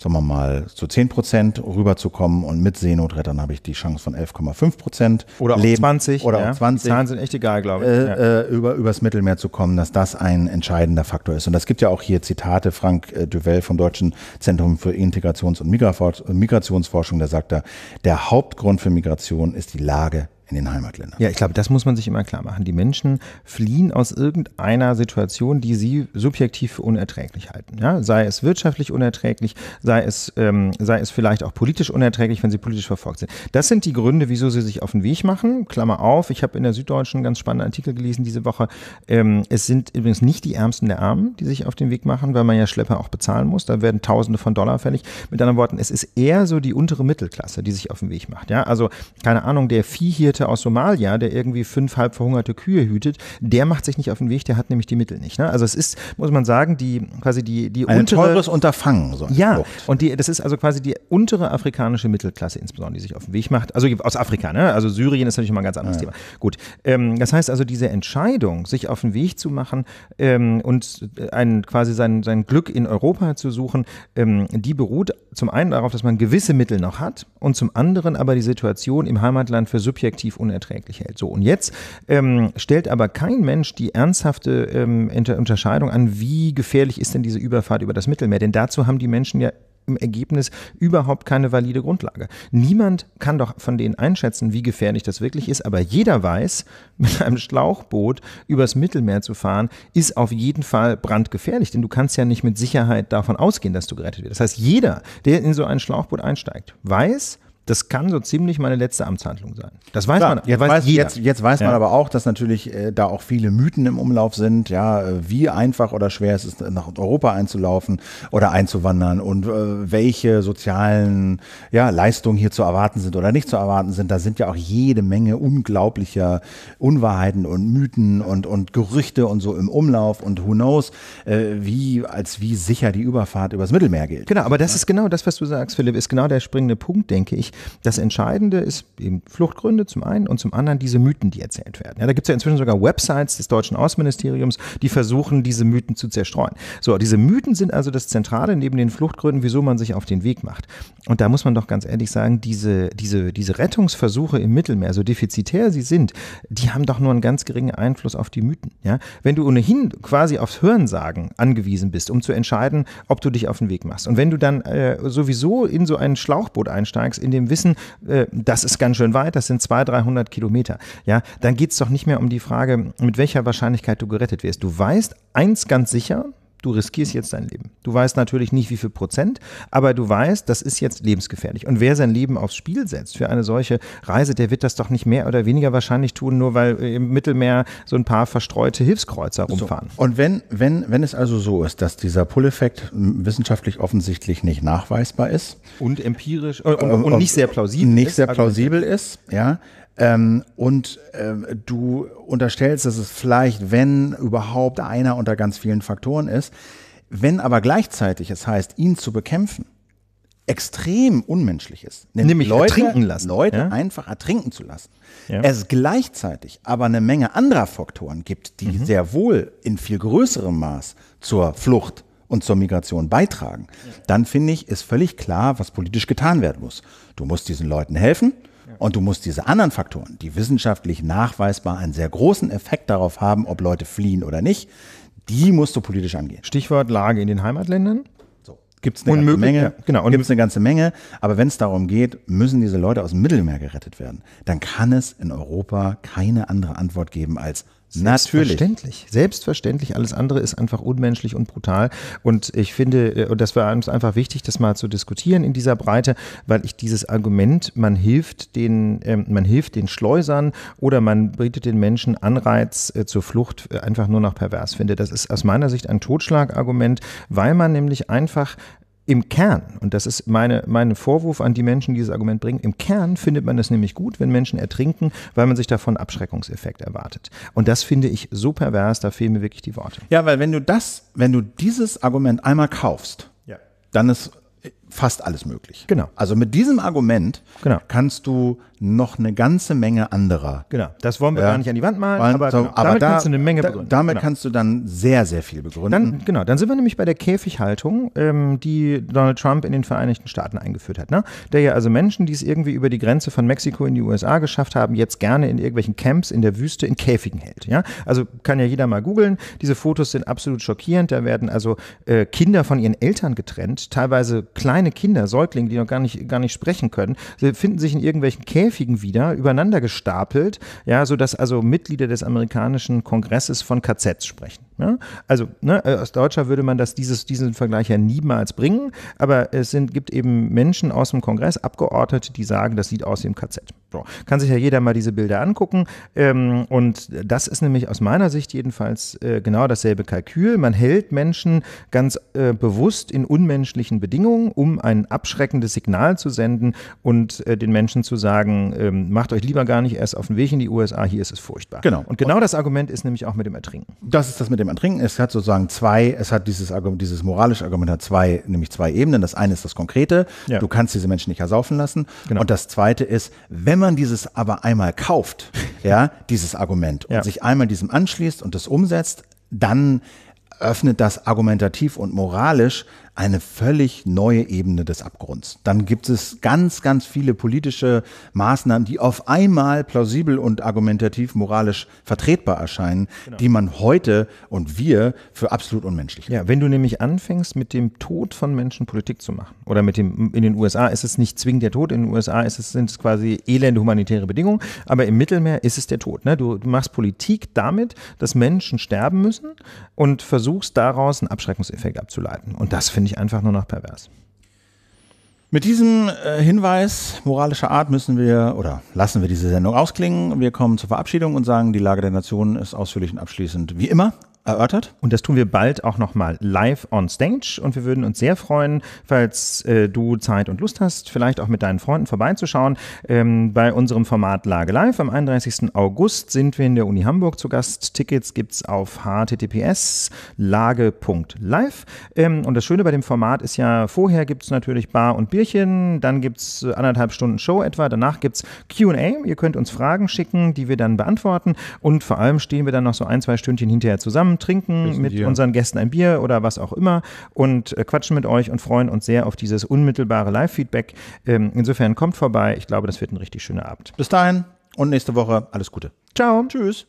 sagen wir mal, zu 10 Prozent rüberzukommen. Und mit Seenotrettern habe ich die Chance von 11,5 Prozent. Oder auch Leben, 20. Oder ja. auch 20. Die Zahlen sind echt egal, glaube ich. Äh, ja. äh, über, übers Mittelmeer zu kommen, dass das ein entscheidender Faktor ist. Und das gibt ja auch hier Zitate, Frank äh, Duvel vom Deutschen Zentrum für Integrations- und Migrationsforschung, der sagt da, der Hauptgrund für Migration ist die Lage in den Heimatländern. Ja, ich glaube, das muss man sich immer klar machen. Die Menschen fliehen aus irgendeiner Situation, die sie subjektiv für unerträglich halten. Ja, sei es wirtschaftlich unerträglich, sei es, ähm, sei es vielleicht auch politisch unerträglich, wenn sie politisch verfolgt sind. Das sind die Gründe, wieso sie sich auf den Weg machen. Klammer auf, ich habe in der Süddeutschen einen ganz spannenden Artikel gelesen diese Woche. Ähm, es sind übrigens nicht die Ärmsten der Armen, die sich auf den Weg machen, weil man ja Schlepper auch bezahlen muss. Da werden Tausende von Dollar fällig. Mit anderen Worten, es ist eher so die untere Mittelklasse, die sich auf den Weg macht. Ja, also keine Ahnung, der Viehhirte Hirte aus Somalia, der irgendwie fünf halb verhungerte Kühe hütet, der macht sich nicht auf den Weg, der hat nämlich die Mittel nicht. Ne? Also es ist, muss man sagen, die quasi die, die Ein untere, teures Unterfangen. So ja, Frucht. und die, das ist also quasi die untere afrikanische Mittelklasse insbesondere, die sich auf den Weg macht. Also aus Afrika, ne? also Syrien ist natürlich mal ein ganz anderes ja. Thema. Gut, ähm, das heißt also diese Entscheidung, sich auf den Weg zu machen ähm, und einen, quasi sein, sein Glück in Europa zu suchen, ähm, die beruht zum einen darauf, dass man gewisse Mittel noch hat und zum anderen aber die Situation im Heimatland für subjektiv objektiv unerträglich hält. So, und jetzt ähm, stellt aber kein Mensch die ernsthafte ähm, Unterscheidung an, wie gefährlich ist denn diese Überfahrt über das Mittelmeer. Denn dazu haben die Menschen ja im Ergebnis überhaupt keine valide Grundlage. Niemand kann doch von denen einschätzen, wie gefährlich das wirklich ist, aber jeder weiß, mit einem Schlauchboot übers Mittelmeer zu fahren, ist auf jeden Fall brandgefährlich, denn du kannst ja nicht mit Sicherheit davon ausgehen, dass du gerettet wirst. Das heißt, jeder, der in so ein Schlauchboot einsteigt, weiß, das kann so ziemlich meine letzte Amtshandlung sein. Das weiß Klar, man. Jetzt weiß, jetzt, jetzt weiß ja. man aber auch, dass natürlich äh, da auch viele Mythen im Umlauf sind. Ja, äh, wie einfach oder schwer ist es nach Europa einzulaufen oder einzuwandern und äh, welche sozialen ja, Leistungen hier zu erwarten sind oder nicht zu erwarten sind. Da sind ja auch jede Menge unglaublicher Unwahrheiten und Mythen und, und Gerüchte und so im Umlauf und who knows, äh, wie, als wie sicher die Überfahrt übers Mittelmeer gilt. Genau, aber das ja. ist genau das, was du sagst, Philipp, ist genau der springende Punkt, denke ich. Das Entscheidende ist eben Fluchtgründe zum einen und zum anderen diese Mythen, die erzählt werden. Ja, da gibt es ja inzwischen sogar Websites des deutschen Außenministeriums, die versuchen, diese Mythen zu zerstreuen. So, diese Mythen sind also das Zentrale neben den Fluchtgründen, wieso man sich auf den Weg macht. Und da muss man doch ganz ehrlich sagen, diese, diese, diese Rettungsversuche im Mittelmeer, so defizitär sie sind, die haben doch nur einen ganz geringen Einfluss auf die Mythen. Ja? Wenn du ohnehin quasi aufs Hörensagen angewiesen bist, um zu entscheiden, ob du dich auf den Weg machst. Und wenn du dann äh, sowieso in so ein Schlauchboot einsteigst, in dem dem Wissen, äh, das ist ganz schön weit, das sind 200, 300 Kilometer, ja, dann geht es doch nicht mehr um die Frage, mit welcher Wahrscheinlichkeit du gerettet wirst. Du weißt eins ganz sicher, Du riskierst jetzt dein Leben. Du weißt natürlich nicht, wie viel Prozent, aber du weißt, das ist jetzt lebensgefährlich. Und wer sein Leben aufs Spiel setzt für eine solche Reise, der wird das doch nicht mehr oder weniger wahrscheinlich tun, nur weil im Mittelmeer so ein paar verstreute Hilfskreuzer rumfahren. So. Und wenn, wenn, wenn es also so ist, dass dieser Pull-Effekt wissenschaftlich offensichtlich nicht nachweisbar ist. Und empirisch äh, und, äh, und, und nicht sehr plausibel nicht ist. Nicht sehr also plausibel ist, ja ähm, und äh, du unterstellst, dass es vielleicht, wenn überhaupt einer unter ganz vielen Faktoren ist, wenn aber gleichzeitig es heißt, ihn zu bekämpfen, extrem unmenschlich ist. Nämlich Leute, ertrinken lassen. Leute ja? einfach ertrinken zu lassen. Ja. Es gleichzeitig aber eine Menge anderer Faktoren gibt, die mhm. sehr wohl in viel größerem Maß zur Flucht und zur Migration beitragen, ja. dann finde ich, ist völlig klar, was politisch getan werden muss. Du musst diesen Leuten helfen, und du musst diese anderen Faktoren, die wissenschaftlich nachweisbar einen sehr großen Effekt darauf haben, ob Leute fliehen oder nicht, die musst du politisch angehen. Stichwort Lage in den Heimatländern. So. Gibt es eine ganze Menge. Ja, genau. Gibt eine ganze Menge. Aber wenn es darum geht, müssen diese Leute aus dem Mittelmeer gerettet werden, dann kann es in Europa keine andere Antwort geben als Selbstverständlich. Natürlich. Selbstverständlich. Alles andere ist einfach unmenschlich und brutal. Und ich finde, äh, und das war uns einfach wichtig, das mal zu diskutieren in dieser Breite, weil ich dieses Argument, man hilft den, äh, man hilft den Schleusern oder man bietet den Menschen Anreiz äh, zur Flucht äh, einfach nur noch pervers finde. Das ist aus meiner Sicht ein Totschlagargument, weil man nämlich einfach im Kern, und das ist meine, mein Vorwurf an die Menschen, die dieses Argument bringen, im Kern findet man es nämlich gut, wenn Menschen ertrinken, weil man sich davon Abschreckungseffekt erwartet. Und das finde ich so pervers, da fehlen mir wirklich die Worte. Ja, weil wenn du das, wenn du dieses Argument einmal kaufst, ja. dann ist fast alles möglich. Genau. Also mit diesem Argument genau. kannst du noch eine ganze Menge anderer. Genau, das wollen wir ja. gar nicht an die Wand malen, Weil, aber, so, genau. aber, damit da, kannst du eine Menge begründen. Da, damit genau. kannst du dann sehr, sehr viel begründen. Dann, genau, dann sind wir nämlich bei der Käfighaltung, ähm, die Donald Trump in den Vereinigten Staaten eingeführt hat. Ne? Der ja also Menschen, die es irgendwie über die Grenze von Mexiko in die USA geschafft haben, jetzt gerne in irgendwelchen Camps in der Wüste in Käfigen hält. Ja? Also kann ja jeder mal googeln. Diese Fotos sind absolut schockierend. Da werden also äh, Kinder von ihren Eltern getrennt, teilweise kleine Kinder, Säuglinge, die noch gar nicht, gar nicht sprechen können, Sie finden sich in irgendwelchen Käfigen häufigen wieder übereinander gestapelt, ja, sodass also Mitglieder des amerikanischen Kongresses von KZs sprechen. Ja? Ne? Also ne, äh, aus Deutscher würde man das, dieses, diesen Vergleich ja niemals bringen, aber es sind, gibt eben Menschen aus dem Kongress, Abgeordnete, die sagen, das sieht aus wie im KZ. So. Kann sich ja jeder mal diese Bilder angucken. Ähm, und das ist nämlich aus meiner Sicht jedenfalls äh, genau dasselbe Kalkül. Man hält Menschen ganz äh, bewusst in unmenschlichen Bedingungen, um ein abschreckendes Signal zu senden und äh, den Menschen zu sagen, ähm, macht euch lieber gar nicht erst auf den Weg in die USA, hier ist es furchtbar. Genau. Und genau und das Argument ist nämlich auch mit dem Ertrinken. Das ist das mit dem Ertrinken. Es hat sozusagen zwei, es hat dieses, Argument, dieses moralische Argument hat zwei, nämlich zwei Ebenen. Das eine ist das Konkrete. Ja. Du kannst diese Menschen nicht ersaufen lassen. Genau. Und das zweite ist, wenn wenn man dieses aber einmal kauft, ja, dieses Argument und ja. sich einmal diesem anschließt und das umsetzt, dann öffnet das argumentativ und moralisch eine völlig neue Ebene des Abgrunds. Dann gibt es ganz, ganz viele politische Maßnahmen, die auf einmal plausibel und argumentativ moralisch vertretbar erscheinen, genau. die man heute und wir für absolut unmenschlich. Ja, wenn du nämlich anfängst, mit dem Tod von Menschen Politik zu machen oder mit dem, in den USA ist es nicht zwingend der Tod, in den USA ist es, sind es quasi elende humanitäre Bedingungen, aber im Mittelmeer ist es der Tod. Ne? Du, du machst Politik damit, dass Menschen sterben müssen und versuchst daraus einen Abschreckungseffekt abzuleiten. Und das finde ich ich einfach nur noch pervers. Mit diesem äh, Hinweis moralischer Art müssen wir oder lassen wir diese Sendung ausklingen. Wir kommen zur Verabschiedung und sagen, die Lage der Nation ist ausführlich und abschließend wie immer erörtert. Und das tun wir bald auch nochmal live on stage. Und wir würden uns sehr freuen, falls äh, du Zeit und Lust hast, vielleicht auch mit deinen Freunden vorbeizuschauen. Ähm, bei unserem Format Lage Live am 31. August sind wir in der Uni Hamburg zu Gast. Tickets gibt es auf https lage.live. Ähm, und das Schöne bei dem Format ist ja, vorher gibt es natürlich Bar und Bierchen, dann gibt gibt's äh, anderthalb Stunden Show etwa, danach es QA. Ihr könnt uns Fragen schicken, die wir dann beantworten. Und vor allem stehen wir dann noch so ein, zwei Stündchen hinterher zusammen zusammen, trinken mit Bier. unseren Gästen ein Bier oder was auch immer und äh, quatschen mit euch und freuen uns sehr auf dieses unmittelbare Live-Feedback. Ähm, insofern kommt vorbei. Ich glaube, das wird ein richtig schöner Abend. Bis dahin und nächste Woche alles Gute. Ciao. Tschüss.